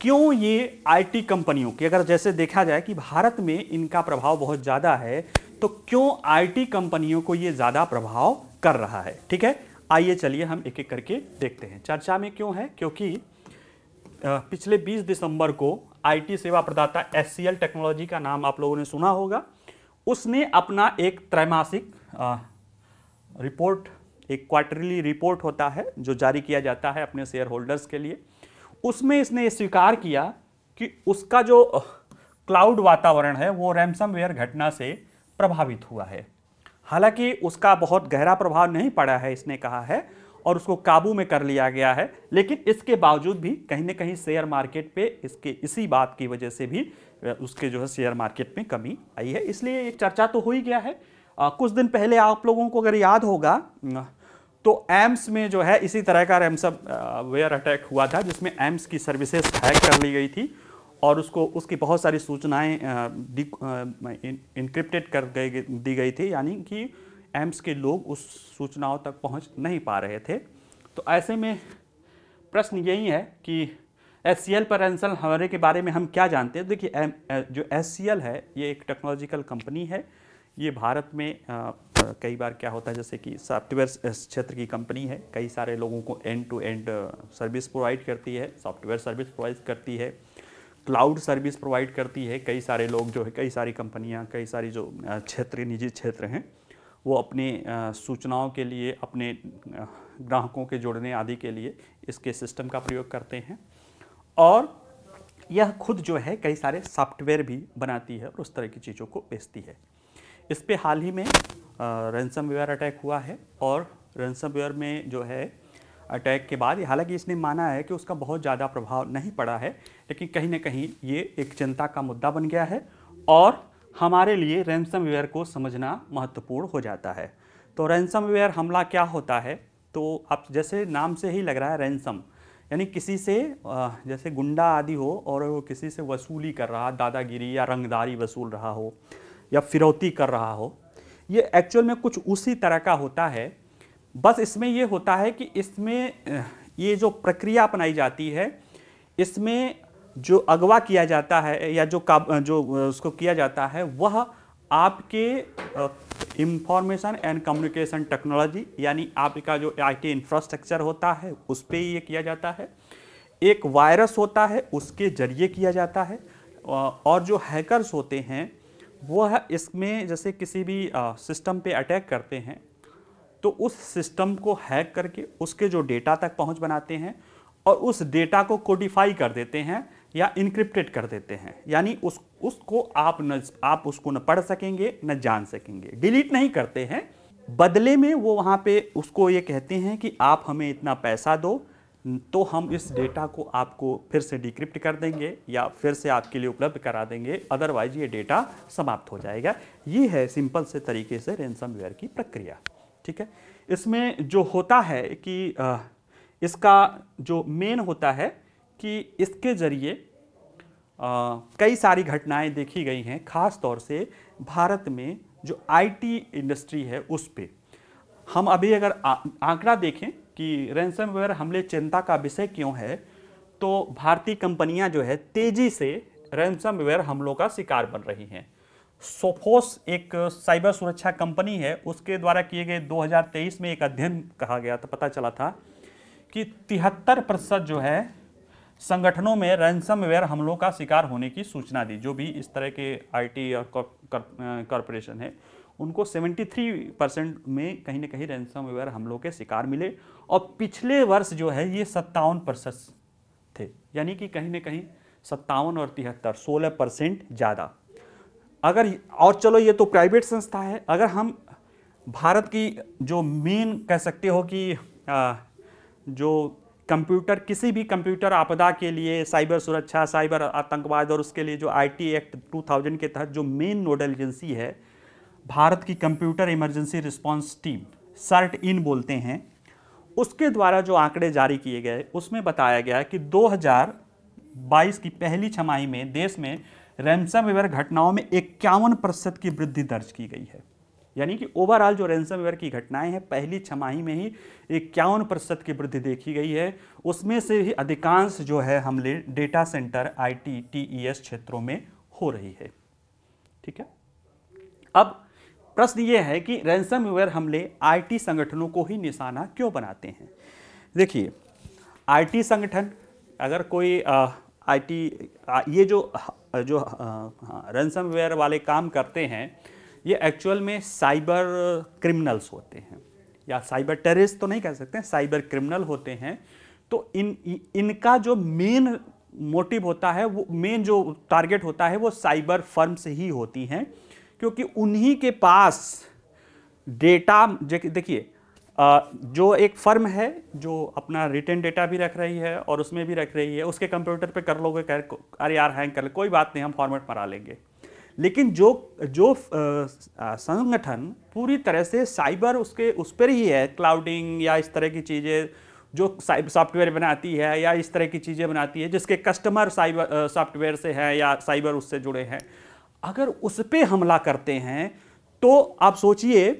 क्यों ये आईटी कंपनियों की अगर जैसे देखा जाए कि भारत में इनका प्रभाव बहुत ज़्यादा है तो क्यों आईटी कंपनियों को ये ज़्यादा प्रभाव कर रहा है ठीक है आइए चलिए हम एक एक करके देखते हैं चर्चा में क्यों है क्योंकि पिछले 20 दिसंबर को आईटी सेवा प्रदाता एस टेक्नोलॉजी का नाम आप लोगों ने सुना होगा उसने अपना एक त्रैमासिक रिपोर्ट एक क्वार्टरली रिपोर्ट होता है जो जारी किया जाता है अपने शेयर होल्डर्स के लिए उसमें इसने स्वीकार किया कि उसका जो क्लाउड वातावरण है वो रैमसमवेयर घटना से प्रभावित हुआ है हालांकि उसका बहुत गहरा प्रभाव नहीं पड़ा है इसने कहा है और उसको काबू में कर लिया गया है लेकिन इसके बावजूद भी कहीं ना कहीं शेयर मार्केट पे इसके इसी बात की वजह से भी उसके जो है शेयर मार्केट में कमी आई है इसलिए एक चर्चा तो हो ही गया है आ, कुछ दिन पहले आप लोगों को अगर याद होगा तो एम्स में जो है इसी तरह का रैमसम वेयर अटैक हुआ था जिसमें एम्स की सर्विसेज हैक कर ली गई थी और उसको उसकी बहुत सारी सूचनाएं इनक्रिप्टेड कर गई दी गई थी यानी कि एम्स के लोग उस सूचनाओं तक पहुंच नहीं पा रहे थे तो ऐसे में प्रश्न यही है कि एस सी एल पर एंसल हमारे के बारे में हम क्या जानते हैं देखिए जो एस सी एल है ये एक टेक्नोलॉजिकल कंपनी है ये भारत में आ, कई बार क्या होता है जैसे कि सॉफ्टवेयर क्षेत्र की कंपनी है कई सारे लोगों को end to end service provide करती है सॉफ्टवेयर सर्विस प्रोवाइड करती है क्लाउड सर्विस प्रोवाइड करती है कई सारे लोग जो है कई सारी कंपनियाँ कई सारी जो क्षेत्र निजी क्षेत्र हैं वो अपने सूचनाओं के लिए अपने ग्राहकों के जोड़ने आदि के लिए इसके सिस्टम का प्रयोग करते हैं और यह खुद जो है कई सारे सॉफ्टवेयर भी बनाती है और उस तरह की चीज़ों को बेचती है इस पर हाल ही में वेयर अटैक हुआ है और रनसमवेयर में जो है अटैक के बाद हालांकि इसने माना है कि उसका बहुत ज़्यादा प्रभाव नहीं पड़ा है लेकिन कहीं ना कहीं ये एक चिंता का मुद्दा बन गया है और हमारे लिए वेयर को समझना महत्वपूर्ण हो जाता है तो रैनसमवेयर हमला क्या होता है तो आप जैसे नाम से ही लग रहा है रैनसम यानी किसी से जैसे गुंडा आदि हो और वो किसी से वसूली कर रहा दादागिरी या रंगदारी वसूल रहा हो या फिरौती कर रहा हो ये एक्चुअल में कुछ उसी तरह का होता है बस इसमें ये होता है कि इसमें ये जो प्रक्रिया अपनाई जाती है इसमें जो अगवा किया जाता है या जो का जो उसको किया जाता है वह आपके इंफॉर्मेशन एंड कम्युनिकेशन टेक्नोलॉजी यानी आपका जो आईटी इंफ्रास्ट्रक्चर होता है उस पर ये किया जाता है एक वायरस होता है उसके जरिए किया जाता है और जो हैकर्स होते हैं वो है इसमें जैसे किसी भी सिस्टम पे अटैक करते हैं तो उस सिस्टम को हैक करके उसके जो डेटा तक पहुंच बनाते हैं और उस डेटा को कोडिफाई कर देते हैं या इनक्रिप्टेड कर देते हैं यानी उस उसको आप न आप उसको न पढ़ सकेंगे न जान सकेंगे डिलीट नहीं करते हैं बदले में वो वहाँ पे उसको ये कहते हैं कि आप हमें इतना पैसा दो तो हम इस डेटा को आपको फिर से डिक्रिप्ट कर देंगे या फिर से आपके लिए उपलब्ध करा देंगे अदरवाइज ये डेटा समाप्त हो जाएगा ये है सिंपल से तरीके से वेयर की प्रक्रिया ठीक है इसमें जो होता है कि इसका जो मेन होता है कि इसके ज़रिए कई सारी घटनाएं देखी गई हैं ख़ास तौर से भारत में जो आईटी इंडस्ट्री है उस पर हम अभी अगर आंकड़ा देखें कि रैंसमवेयर हमले चिंता का विषय क्यों है तो भारतीय कंपनियां जो है तेज़ी से रैंसमवेयर हमलों का शिकार बन रही हैं सोफोस एक साइबर सुरक्षा कंपनी है उसके द्वारा किए गए 2023 में एक अध्ययन कहा गया था पता चला था कि तिहत्तर प्रतिशत जो है संगठनों में रैंसमवेयर हमलों का शिकार होने की सूचना दी जो भी इस तरह के आईटी और कॉरपोरेशन है उनको 73 परसेंट में कहीं ना कहीं रैनसम वेयर हमलों के शिकार मिले और पिछले वर्ष जो है ये सत्तावन परसेंट थे यानी कि कहीं ना कहीं सत्तावन और तिहत्तर सोलह परसेंट ज़्यादा अगर और चलो ये तो प्राइवेट संस्था है अगर हम भारत की जो मेन कह सकते हो कि आ, जो कंप्यूटर किसी भी कंप्यूटर आपदा के लिए साइबर सुरक्षा साइबर आतंकवाद और उसके लिए जो आईटी एक्ट 2000 के तहत जो मेन नोडल एजेंसी है भारत की computer emergency response team CERT in बोलते हैं उसके द्वारा जो आंकड़े जारी किए गए उसमें बताया गया कि 2022 की पहली छमाही में देश में रैमसमवेयर घटनाओं में इक्यावन प्रतिशत की वृद्धि दर्ज की गई है यानी कि ओवरऑल जो रैंसमवेयर की घटनाएं हैं पहली छमाही में ही इक्यावन प्रतिशत की वृद्धि देखी गई है उसमें से ही अधिकांश जो है हमले data centre I T T E S क्षेत्रों में हो रही है ठीक है अब प्रश्न ये है कि रैंसमवेयर हमले आईटी संगठनों को ही निशाना क्यों बनाते हैं देखिए आईटी संगठन अगर कोई आईटी ये जो जो रैंसमवेयर वाले काम करते हैं ये एक्चुअल में साइबर क्रिमिनल्स होते हैं या साइबर टेररिस्ट तो नहीं कह सकते साइबर क्रिमिनल होते हैं तो इन इनका जो मेन मोटिव होता है वो मेन जो टारगेट होता है वो साइबर फर्म्स ही होती हैं क्योंकि उन्हीं के पास डेटा देखिए जो एक फर्म है जो अपना रिटर्न डेटा भी रख रही है और उसमें भी रख रही है उसके कंप्यूटर पे कर लोगे कर अरे यार हैंग कर ले कोई बात नहीं हम फॉर्मेट मरा लेंगे लेकिन जो जो संगठन पूरी तरह से साइबर उसके उस पर ही है क्लाउडिंग या इस तरह की चीज़ें जो साइबर सॉफ्टवेयर बनाती है या इस तरह की चीज़ें बनाती है जिसके कस्टमर साइबर सॉफ्टवेयर से हैं या साइबर उससे जुड़े हैं अगर उस पर हमला करते हैं तो आप सोचिए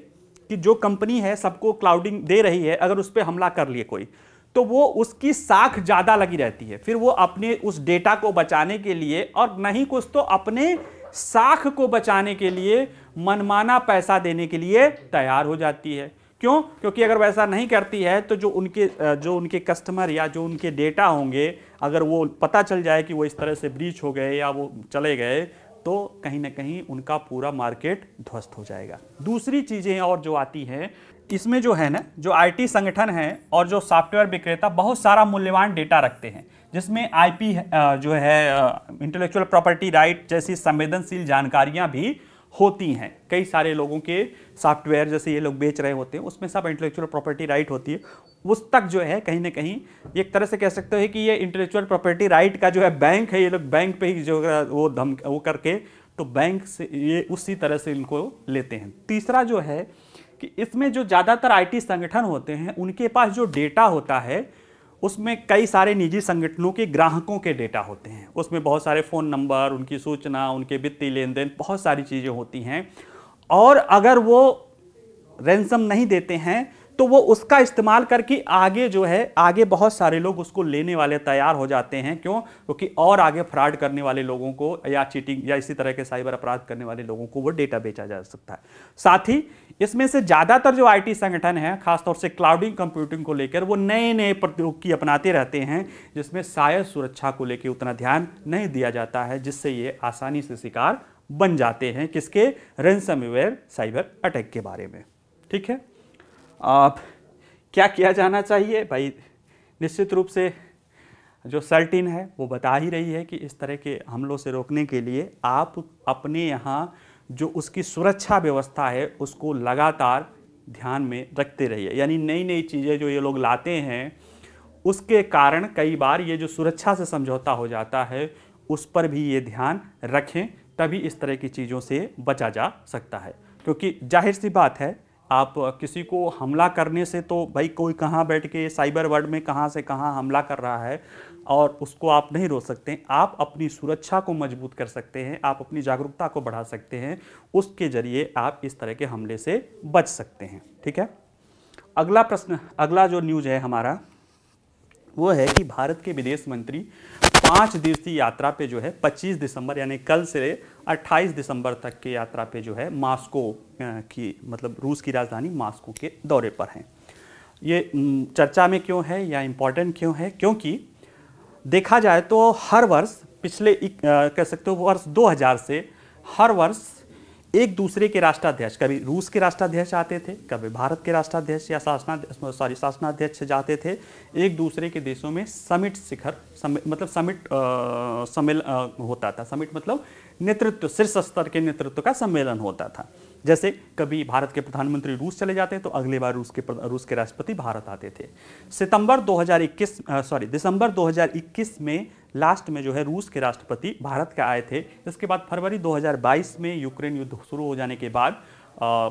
कि जो कंपनी है सबको क्लाउडिंग दे रही है अगर उस पर हमला कर लिए कोई तो वो उसकी साख ज़्यादा लगी रहती है फिर वो अपने उस डेटा को बचाने के लिए और नहीं कुछ तो अपने साख को बचाने के लिए मनमाना पैसा देने के लिए तैयार हो जाती है क्यों क्योंकि अगर वैसा नहीं करती है तो जो उनके जो उनके कस्टमर या जो उनके डेटा होंगे अगर वो पता चल जाए कि वो इस तरह से ब्रीच हो गए या वो चले गए तो कहीं ना कहीं उनका पूरा मार्केट ध्वस्त हो जाएगा दूसरी चीज़ें और जो आती हैं इसमें जो है ना जो आईटी संगठन है और जो सॉफ्टवेयर विक्रेता बहुत सारा मूल्यवान डेटा रखते हैं जिसमें आईपी जो है इंटेलेक्चुअल प्रॉपर्टी राइट जैसी संवेदनशील जानकारियां भी होती हैं कई सारे लोगों के सॉफ्टवेयर जैसे ये लोग बेच रहे होते हैं उसमें सब इंटेलेक्चुअल प्रॉपर्टी राइट होती है उस तक जो है कहीं ना कहीं एक तरह से कह सकते हैं कि ये इंटेलेक्चुअल प्रॉपर्टी राइट का जो है बैंक है ये लोग बैंक पे ही जो वो धम वो करके तो बैंक से ये उसी तरह से इनको लेते हैं तीसरा जो है कि इसमें जो ज़्यादातर आईटी संगठन होते हैं उनके पास जो डेटा होता है उसमें कई सारे निजी संगठनों के ग्राहकों के डेटा होते हैं उसमें बहुत सारे फ़ोन नंबर उनकी सूचना उनके वित्तीय लेन देन बहुत सारी चीज़ें होती हैं और अगर वो रेंसम नहीं देते हैं तो वो उसका इस्तेमाल करके आगे जो है आगे बहुत सारे लोग उसको लेने वाले तैयार हो जाते हैं क्यों क्योंकि तो और आगे फ्रॉड करने वाले लोगों को या चीटिंग या इसी तरह के साइबर अपराध करने वाले लोगों को वो डेटा बेचा जा सकता है साथ ही इसमें से ज़्यादातर जो आईटी संगठन हैं खासतौर से क्लाउडिंग कंप्यूटिंग को लेकर वो नए नए प्रौद्योगिकी अपनाते रहते हैं जिसमें सायर सुरक्षा को लेकर उतना ध्यान नहीं दिया जाता है जिससे ये आसानी से शिकार बन जाते हैं किसके रेंसमवेयर साइबर अटैक के बारे में ठीक है आप क्या किया जाना चाहिए भाई निश्चित रूप से जो सर्टिन है वो बता ही रही है कि इस तरह के हमलों से रोकने के लिए आप अपने यहाँ जो उसकी सुरक्षा व्यवस्था है उसको लगातार ध्यान में रखते रहिए यानी नई नई चीज़ें जो ये लोग लाते हैं उसके कारण कई बार ये जो सुरक्षा से समझौता हो जाता है उस पर भी ये ध्यान रखें तभी इस तरह की चीज़ों से बचा जा सकता है क्योंकि जाहिर सी बात है आप किसी को हमला करने से तो भाई कोई कहाँ बैठ के साइबर वर्ल्ड में कहाँ से कहाँ हमला कर रहा है और उसको आप नहीं रोक सकते आप अपनी सुरक्षा को मजबूत कर सकते हैं आप अपनी जागरूकता को बढ़ा सकते हैं उसके जरिए आप इस तरह के हमले से बच सकते हैं ठीक है अगला प्रश्न अगला जो न्यूज है हमारा वो है कि भारत के विदेश मंत्री पाँच दिवसीय यात्रा पे जो है 25 दिसंबर यानी कल से 28 दिसंबर तक की यात्रा पे जो है मास्को की मतलब रूस की राजधानी मास्को के दौरे पर हैं ये चर्चा में क्यों है या इम्पॉर्टेंट क्यों है क्योंकि देखा जाए तो हर वर्ष पिछले एक, आ, कह सकते हो वर्ष 2000 से हर वर्ष एक दूसरे के राष्ट्राध्यक्ष कभी रूस के राष्ट्राध्यक्ष आते थे कभी भारत के राष्ट्राध्यक्ष या शासना सॉरी शासनाध्यक्ष जाते थे एक दूसरे के देशों में समिट शिखर समि, मतलब समिट सम्मेलन होता था समिट मतलब नेतृत्व शीर्ष स्तर के नेतृत्व का सम्मेलन होता था जैसे कभी भारत के प्रधानमंत्री रूस चले जाते तो अगली बार रूस के रूस के राष्ट्रपति भारत आते थे सितंबर 2021 सॉरी दिसंबर 2021 में लास्ट में जो है रूस के राष्ट्रपति भारत के आए थे इसके बाद फरवरी 2022 में यूक्रेन युद्ध शुरू हो जाने के बाद आ,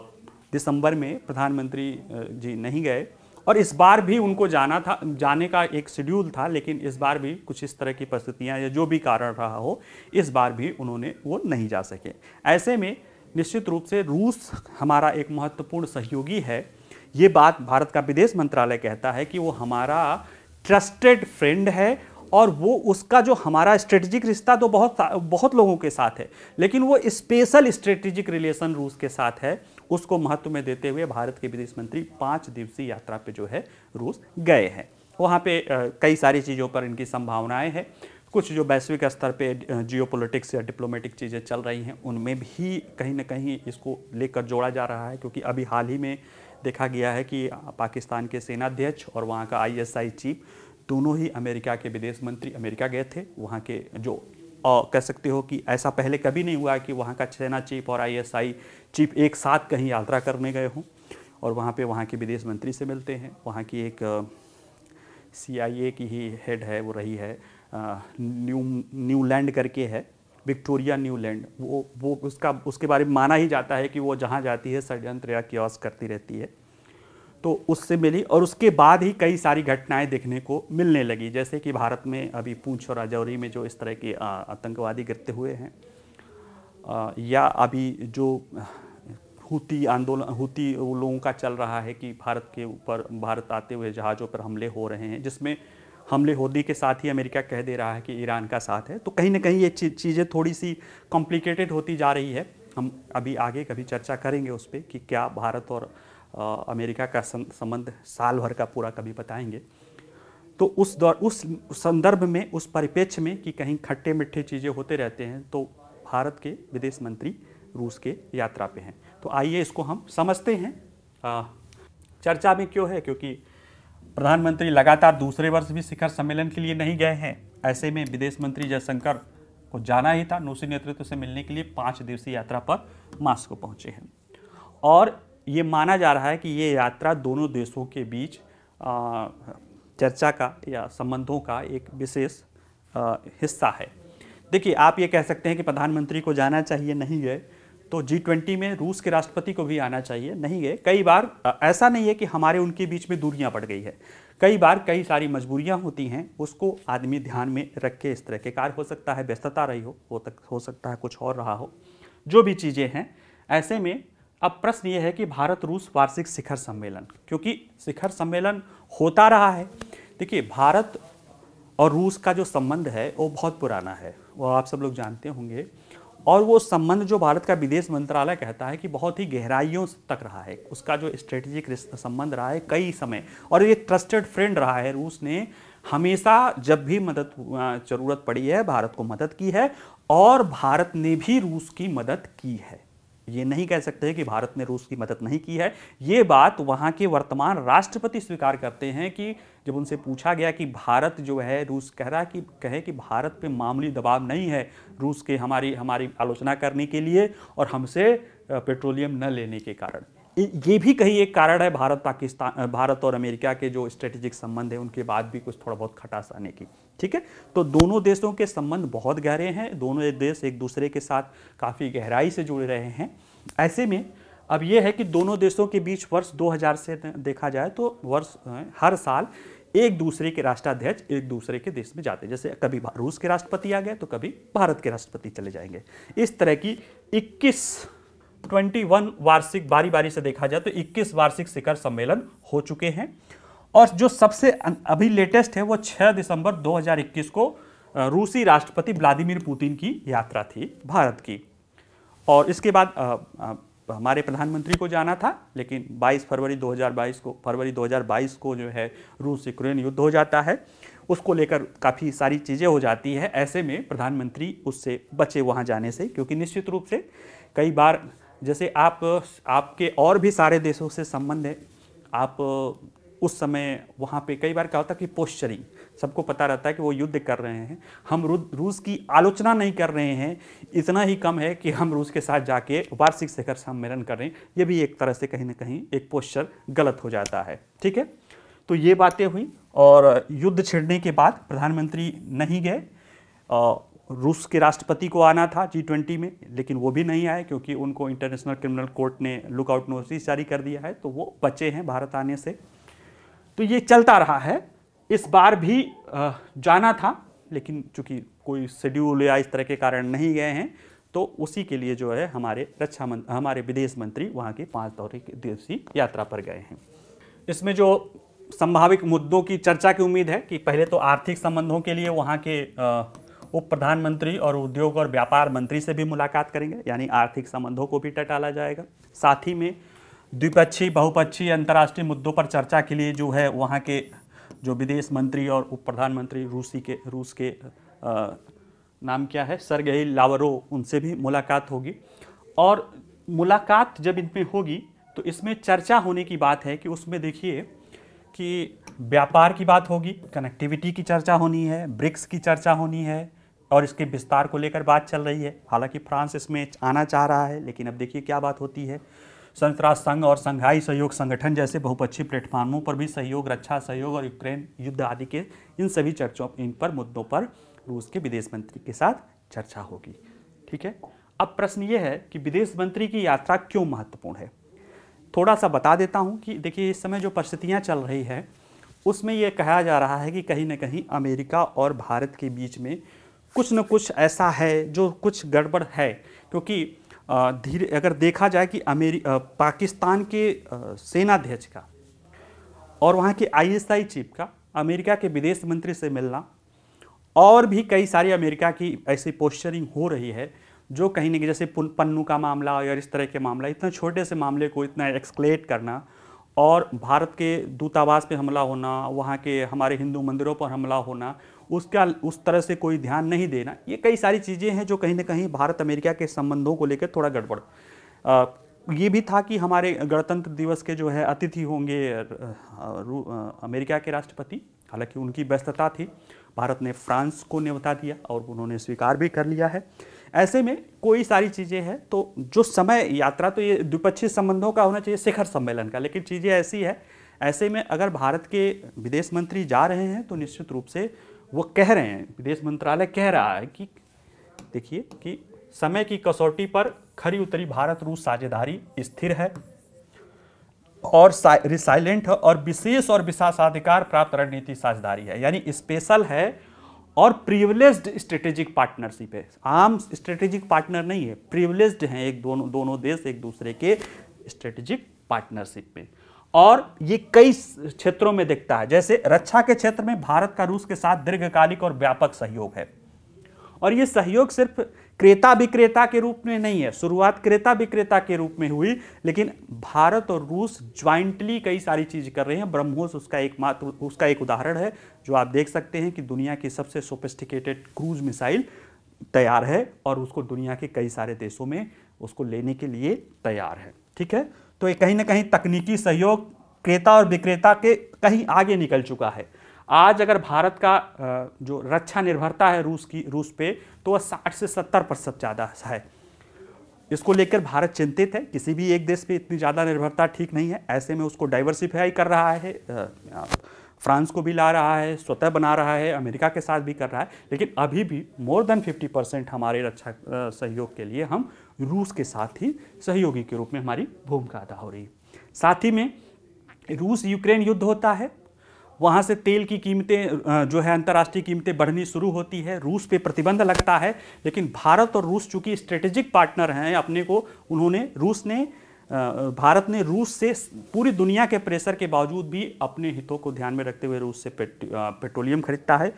दिसंबर में प्रधानमंत्री जी नहीं गए और इस बार भी उनको जाना था जाने का एक शेड्यूल था लेकिन इस बार भी कुछ इस तरह की परिस्थितियाँ या जो भी कारण रहा हो इस बार भी उन्होंने वो नहीं जा सके ऐसे में निश्चित रूप से रूस हमारा एक महत्वपूर्ण सहयोगी है ये बात भारत का विदेश मंत्रालय कहता है कि वो हमारा ट्रस्टेड फ्रेंड है और वो उसका जो हमारा स्ट्रेटजिक रिश्ता तो बहुत बहुत लोगों के साथ है लेकिन वो स्पेशल स्ट्रेटजिक रिलेशन रूस के साथ है उसको महत्व में देते हुए भारत के विदेश मंत्री पाँच दिवसीय यात्रा पे जो है रूस गए हैं वहाँ पे कई सारी चीज़ों पर इनकी संभावनाएं हैं कुछ जो वैश्विक स्तर पे जियोपॉलिटिक्स या डिप्लोमेटिक चीज़ें चल रही हैं उनमें भी कहीं ना कहीं इसको लेकर जोड़ा जा रहा है क्योंकि अभी हाल ही में देखा गया है कि पाकिस्तान के सेनाध्यक्ष और वहाँ का आईएसआई चीफ दोनों ही अमेरिका के विदेश मंत्री अमेरिका गए थे वहाँ के जो और कह सकते हो कि ऐसा पहले कभी नहीं हुआ कि वहाँ का सेना चीफ और आईएसआई चीफ एक साथ कहीं यात्रा करने गए हों और वहाँ पे वहाँ के विदेश मंत्री से मिलते हैं वहाँ की एक सीआईए की ही हेड है वो रही है न्यू न्यूलैंड करके है विक्टोरिया न्यूलैंड वो वो उसका उसके बारे में माना ही जाता है कि वो जहाँ जाती है षडयंत्र या क्योस करती रहती है तो उससे मिली और उसके बाद ही कई सारी घटनाएं देखने को मिलने लगी जैसे कि भारत में अभी पूंछ और राजौरी में जो इस तरह के आतंकवादी गिरते हुए हैं या अभी जो हूती आंदोलन हूती लोगों का चल रहा है कि भारत के ऊपर भारत आते हुए जहाज़ों पर हमले हो रहे हैं जिसमें हमले होदी के साथ ही अमेरिका कह दे रहा है कि ईरान का साथ है तो कहीं ना कहीं ये चीज़ें थोड़ी सी कॉम्प्लिकेटेड होती जा रही है हम अभी आगे कभी चर्चा करेंगे उस पर कि क्या भारत और आ, अमेरिका का संबंध साल भर का पूरा कभी बताएंगे तो उस दौर उस संदर्भ में उस परिप्रेक्ष्य में कि कहीं खट्टे मिठ्ठे चीज़ें होते रहते हैं तो भारत के विदेश मंत्री रूस के यात्रा पे हैं तो आइए इसको हम समझते हैं आ, चर्चा में क्यों है क्योंकि प्रधानमंत्री लगातार दूसरे वर्ष भी शिखर सम्मेलन के लिए नहीं गए हैं ऐसे में विदेश मंत्री जयशंकर को जाना ही था नूसी नेतृत्व से मिलने के लिए पाँच दिवसीय यात्रा पर मास्को पहुँचे हैं और ये माना जा रहा है कि ये यात्रा दोनों देशों के बीच चर्चा का या संबंधों का एक विशेष हिस्सा है देखिए आप ये कह सकते हैं कि प्रधानमंत्री को जाना चाहिए नहीं गए तो जी ट्वेंटी में रूस के राष्ट्रपति को भी आना चाहिए नहीं गए कई बार ऐसा नहीं है कि हमारे उनके बीच में दूरियां पड़ गई है कई बार कई सारी मजबूरियां होती हैं उसको आदमी ध्यान में रख के इस तरह के कार्य हो सकता है व्यस्तता रही हो हो तक हो सकता है कुछ और रहा हो जो भी चीज़ें हैं ऐसे में अब प्रश्न ये है कि भारत रूस वार्षिक शिखर सम्मेलन क्योंकि शिखर सम्मेलन होता रहा है देखिए भारत और रूस का जो संबंध है वो बहुत पुराना है वो आप सब लोग जानते होंगे और वो संबंध जो भारत का विदेश मंत्रालय कहता है कि बहुत ही गहराइयों तक रहा है उसका जो स्ट्रेटेजिक संबंध रहा है कई समय और ये ट्रस्टेड फ्रेंड रहा है रूस ने हमेशा जब भी मदद ज़रूरत पड़ी है भारत को मदद की है और भारत ने भी रूस की मदद की है ये नहीं कह सकते कि भारत ने रूस की मदद नहीं की है ये बात वहाँ के वर्तमान राष्ट्रपति स्वीकार करते हैं कि जब उनसे पूछा गया कि भारत जो है रूस कह रहा कि कहे कि भारत पे मामूली दबाव नहीं है रूस के हमारी हमारी आलोचना करने के लिए और हमसे पेट्रोलियम न लेने के कारण ये भी कहीं एक कारण है भारत पाकिस्तान भारत और अमेरिका के जो स्ट्रेटेजिक संबंध है उनके बाद भी कुछ थोड़ा बहुत खटास आने की ठीक है तो दोनों देशों के संबंध बहुत गहरे हैं दोनों देश एक दूसरे के साथ काफ़ी गहराई से जुड़े रहे हैं ऐसे में अब यह है कि दोनों देशों के बीच वर्ष 2000 से देखा जाए तो वर्ष हर साल एक दूसरे के राष्ट्राध्यक्ष एक दूसरे के देश में जाते हैं जैसे कभी रूस के राष्ट्रपति आ गए तो कभी भारत के राष्ट्रपति चले जाएंगे इस तरह की 21 21 वार्षिक बारी बारी से देखा जाए तो 21 वार्षिक शिखर सम्मेलन हो चुके हैं और जो सबसे अं-, अभी लेटेस्ट है वो 6 दिसंबर 2021 को रूसी राष्ट्रपति व्लादिमीर पुतिन की यात्रा थी भारत की और इसके बाद आ, आ, हमारे प्रधानमंत्री को जाना था लेकिन 22 फरवरी 2022 को फरवरी 2022 को जो है रूस यूक्रेन युद्ध हो जाता है उसको लेकर काफ़ी सारी चीज़ें हो जाती है ऐसे में प्रधानमंत्री उससे बचे वहाँ जाने से क्योंकि निश्चित रूप से कई बार जैसे आप आपके और भी सारे देशों से संबंध है आप उस समय वहाँ पे कई बार क्या होता है कि पोस्चरिंग सबको पता रहता है कि वो युद्ध कर रहे हैं हम रूस की आलोचना नहीं कर रहे हैं इतना ही कम है कि हम रूस के साथ जाके वार्षिक शिखर सम्मेलन कर रहे हैं ये भी एक तरह से कहीं ना कहीं एक पोस्चर गलत हो जाता है ठीक है तो ये बातें हुई और युद्ध छिड़ने के बाद प्रधानमंत्री नहीं गए रूस के राष्ट्रपति को आना था जी ट्वेंटी में लेकिन वो भी नहीं आए क्योंकि उनको इंटरनेशनल क्रिमिनल कोर्ट ने लुकआउट नोटिस जारी कर दिया है तो वो बचे हैं भारत आने से तो ये चलता रहा है इस बार भी जाना था लेकिन चूंकि कोई शेड्यूल या इस तरह के कारण नहीं गए हैं तो उसी के लिए जो है हमारे रक्षा मंत्री हमारे विदेश मंत्री वहाँ के पाँच दौरे दिवसीय यात्रा पर गए हैं इसमें जो संभावित मुद्दों की चर्चा की उम्मीद है कि पहले तो आर्थिक संबंधों के लिए वहाँ के उप प्रधानमंत्री और उद्योग और व्यापार मंत्री से भी मुलाकात करेंगे यानी आर्थिक संबंधों को भी टटाला जाएगा साथ ही में द्विपक्षीय बहुपक्षीय अंतर्राष्ट्रीय मुद्दों पर चर्चा के लिए जो है वहाँ के जो विदेश मंत्री और उप प्रधानमंत्री रूसी के रूस के आ, नाम क्या है सरगेई लावरो उनसे भी मुलाकात होगी और मुलाकात जब इनमें होगी तो इसमें चर्चा होने की बात है कि उसमें देखिए कि व्यापार की बात होगी कनेक्टिविटी की चर्चा होनी है ब्रिक्स की चर्चा होनी है और इसके विस्तार को लेकर बात चल रही है हालांकि फ्रांस इसमें आना चाह रहा है लेकिन अब देखिए क्या बात होती है संयुक्त राष्ट्र संघ और संघाई सहयोग संगठन जैसे बहुपक्षीय प्लेटफार्मों पर भी सहयोग रक्षा सहयोग और यूक्रेन युद्ध आदि के इन सभी चर्चों इन पर मुद्दों पर रूस के विदेश मंत्री के साथ चर्चा होगी ठीक है अब प्रश्न ये है कि विदेश मंत्री की यात्रा क्यों महत्वपूर्ण है थोड़ा सा बता देता हूँ कि देखिए इस समय जो परिस्थितियाँ चल रही है उसमें यह कहा जा रहा है कि कहीं ना कहीं अमेरिका और भारत के बीच में कुछ न कुछ ऐसा है जो कुछ गड़बड़ है क्योंकि धीरे अगर देखा जाए कि अमेरि पाकिस्तान के सेनाध्यक्ष का और वहाँ के आईएसआई चीफ का अमेरिका के विदेश मंत्री से मिलना और भी कई सारी अमेरिका की ऐसी पोस्चरिंग हो रही है जो कहीं ना कहीं जैसे पन्नू का मामला या इस तरह के मामला इतने छोटे से मामले को इतना एक्सक्लेट करना और भारत के दूतावास पे हमला होना वहाँ के हमारे हिंदू मंदिरों पर हमला होना उसका उस तरह से कोई ध्यान नहीं देना ये कई सारी चीज़ें हैं जो कहीं ना कहीं भारत अमेरिका के संबंधों को लेकर थोड़ा गड़बड़ ये भी था कि हमारे गणतंत्र दिवस के जो है अतिथि होंगे अमेरिका के राष्ट्रपति हालांकि उनकी व्यस्तता थी भारत ने फ्रांस को न्यौता दिया और उन्होंने स्वीकार भी कर लिया है ऐसे में कोई सारी चीज़ें हैं तो जो समय यात्रा तो ये द्विपक्षीय संबंधों का होना चाहिए शिखर सम्मेलन का लेकिन चीज़ें ऐसी है ऐसे में अगर भारत के विदेश मंत्री जा रहे हैं तो निश्चित रूप से वो कह रहे हैं विदेश मंत्रालय कह रहा है कि देखिए कि समय की कसौटी पर खरी उतरी भारत रूस साझेदारी स्थिर है और रिसाइलेंट है और विशेष और विशेषाधिकार प्राप्त रणनीति साझेदारी है यानी स्पेशल है और प्रिविलेज्ड स्ट्रेटेजिक पार्टनरशिप है आम स्ट्रेटेजिक पार्टनर नहीं है प्रिविलेज्ड हैं एक दोनों दोनों देश एक दूसरे के स्ट्रेटेजिक पार्टनरशिप में और ये कई क्षेत्रों में दिखता है जैसे रक्षा के क्षेत्र में भारत का रूस के साथ दीर्घकालिक और व्यापक सहयोग है और ये सहयोग सिर्फ क्रेता विक्रेता के रूप में नहीं है शुरुआत क्रेता विक्रेता के रूप में हुई लेकिन भारत और रूस ज्वाइंटली कई सारी चीज़ कर रहे हैं ब्रह्मोस उसका एक मात्र उसका एक उदाहरण है जो आप देख सकते हैं कि दुनिया की सबसे सोफिस्टिकेटेड क्रूज मिसाइल तैयार है और उसको दुनिया के कई सारे देशों में उसको लेने के लिए तैयार है ठीक है तो ये कहीं ना कहीं तकनीकी सहयोग क्रेता और विक्रेता के कहीं आगे निकल चुका है आज अगर भारत का जो रक्षा निर्भरता है रूस की रूस पे तो वह 60 से 70 प्रतिशत ज़्यादा है इसको लेकर भारत चिंतित है किसी भी एक देश पे इतनी ज़्यादा निर्भरता ठीक नहीं है ऐसे में उसको डाइवर्सिफाई कर रहा है फ्रांस को भी ला रहा है स्वतः बना रहा है अमेरिका के साथ भी कर रहा है लेकिन अभी भी मोर देन 50 परसेंट हमारे रक्षा सहयोग के लिए हम रूस के साथ ही सहयोगी के रूप में हमारी भूमिका अदा हो रही साथ ही में रूस यूक्रेन युद्ध होता है वहाँ से तेल की कीमतें जो है अंतर्राष्ट्रीय कीमतें बढ़नी शुरू होती है रूस पे प्रतिबंध लगता है लेकिन भारत और रूस चूंकि स्ट्रेटेजिक पार्टनर हैं अपने को उन्होंने रूस ने भारत ने रूस से पूरी दुनिया के प्रेशर के बावजूद भी अपने हितों को ध्यान में रखते हुए रूस से पेट्रोलियम खरीदता है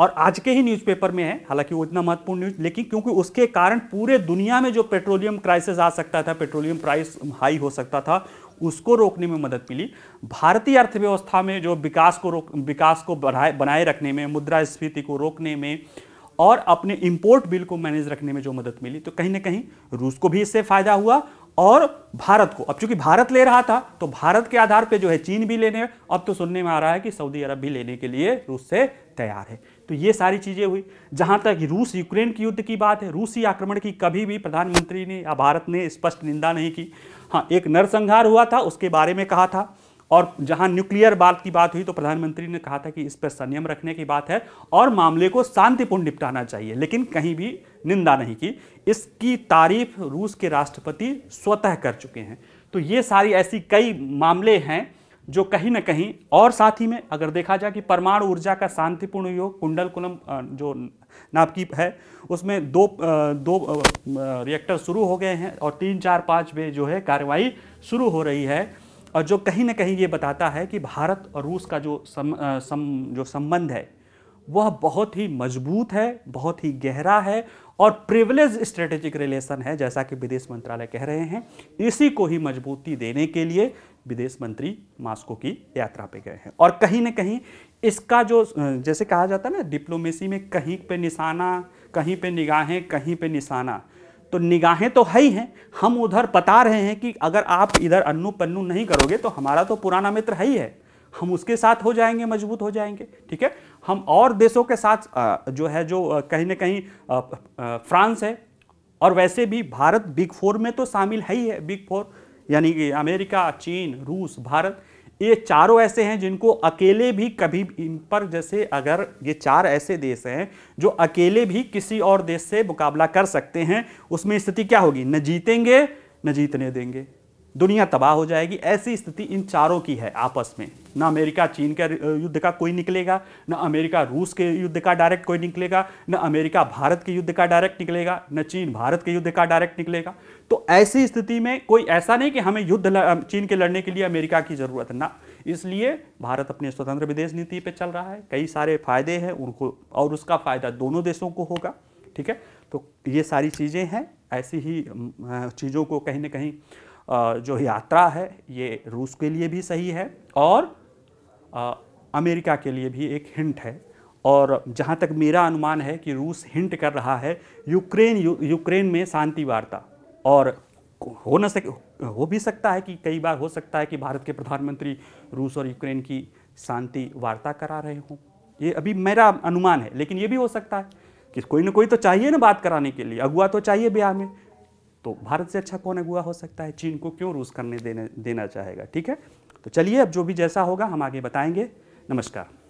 और आज के ही न्यूज़पेपर में है हालांकि वो इतना महत्वपूर्ण न्यूज लेकिन क्योंकि उसके कारण पूरे दुनिया में जो पेट्रोलियम क्राइसिस आ सकता था पेट्रोलियम प्राइस हाई हो सकता था उसको रोकने में मदद मिली भारतीय अर्थव्यवस्था में जो विकास को रोक विकास को बढ़ाए बनाए रखने में मुद्रास्फीति को रोकने में और अपने इम्पोर्ट बिल को मैनेज रखने में जो मदद मिली तो कहीं ना कहीं रूस को भी इससे फायदा हुआ और भारत को अब चूंकि भारत ले रहा था तो भारत के आधार पर जो है चीन भी लेने अब तो सुनने में आ रहा है कि सऊदी अरब भी लेने के लिए रूस से तैयार है तो ये सारी चीज़ें हुई जहाँ तक रूस यूक्रेन के युद्ध की बात है रूसी आक्रमण की कभी भी प्रधानमंत्री ने या भारत ने स्पष्ट निंदा नहीं की हाँ एक नरसंहार हुआ था उसके बारे में कहा था और जहाँ न्यूक्लियर बात की बात हुई तो प्रधानमंत्री ने कहा था कि इस पर संयम रखने की बात है और मामले को शांतिपूर्ण निपटाना चाहिए लेकिन कहीं भी निंदा नहीं की इसकी तारीफ रूस के राष्ट्रपति स्वतः कर चुके हैं तो ये सारी ऐसी कई मामले हैं जो कहीं ना कहीं और साथ ही में अगर देखा जाए कि परमाणु ऊर्जा का शांतिपूर्ण योग कुंडल कुलम जो नापकीप है उसमें दो दो रिएक्टर शुरू हो गए हैं और तीन चार पाँच में जो है कार्रवाई शुरू हो रही है और जो कहीं ना कहीं ये बताता है कि भारत और रूस का जो सम, सम जो संबंध है वह बहुत ही मजबूत है बहुत ही गहरा है और प्रिवलेज स्ट्रेटेजिक रिलेशन है जैसा कि विदेश मंत्रालय कह रहे हैं इसी को ही मजबूती देने के लिए विदेश मंत्री मास्को की यात्रा पे गए हैं और कहीं ना कहीं इसका जो जैसे कहा जाता है ना डिप्लोमेसी में कहीं पे निशाना कहीं पे निगाहें कहीं पे निशाना तो निगाहें तो है ही हैं हम उधर बता रहे हैं कि अगर आप इधर अन्नू पन्नू नहीं करोगे तो हमारा तो पुराना मित्र है ही है हम उसके साथ हो जाएंगे मजबूत हो जाएंगे ठीक है हम और देशों के साथ जो है जो कहीं ना कहीं फ्रांस है और वैसे भी भारत बिग फोर में तो शामिल है ही है बिग फोर यानी कि अमेरिका चीन रूस भारत ये चारों ऐसे हैं जिनको अकेले भी कभी इन पर जैसे अगर ये चार ऐसे देश हैं जो अकेले भी किसी और देश से मुकाबला कर सकते हैं उसमें स्थिति क्या होगी न जीतेंगे न जीतने देंगे दुनिया तबाह हो जाएगी ऐसी स्थिति इन चारों की है आपस में ना अमेरिका चीन के युद्ध का कोई निकलेगा ना अमेरिका रूस के युद्ध का डायरेक्ट कोई निकलेगा ना अमेरिका भारत के युद्ध का डायरेक्ट निकलेगा न चीन भारत के युद्ध का डायरेक्ट निकलेगा तो ऐसी स्थिति में कोई ऐसा नहीं कि हमें युद्ध चीन के लड़ने के लिए अमेरिका की ज़रूरत ना इसलिए भारत अपने स्वतंत्र विदेश नीति पर चल रहा है कई सारे फायदे हैं उनको और उसका फ़ायदा दोनों देशों को होगा ठीक है तो ये सारी चीज़ें हैं ऐसी ही चीज़ों को कहीं ना कहीं जो यात्रा है ये रूस के लिए भी सही है और अमेरिका के लिए भी एक हिंट है और जहाँ तक मेरा अनुमान है कि रूस हिंट कर रहा है यूक्रेन यूक्रेन में शांति वार्ता और हो न सके हो भी सकता है कि कई बार हो सकता है कि भारत के प्रधानमंत्री रूस और यूक्रेन की शांति वार्ता करा रहे हों ये अभी मेरा अनुमान है लेकिन ये भी हो सकता है कि कोई ना कोई तो चाहिए ना बात कराने के लिए अगुआ तो चाहिए ब्याह में तो भारत से अच्छा कौन अगुआ हो सकता है चीन को क्यों रूस करने देने देना चाहेगा ठीक है तो चलिए अब जो भी जैसा होगा हम आगे बताएंगे नमस्कार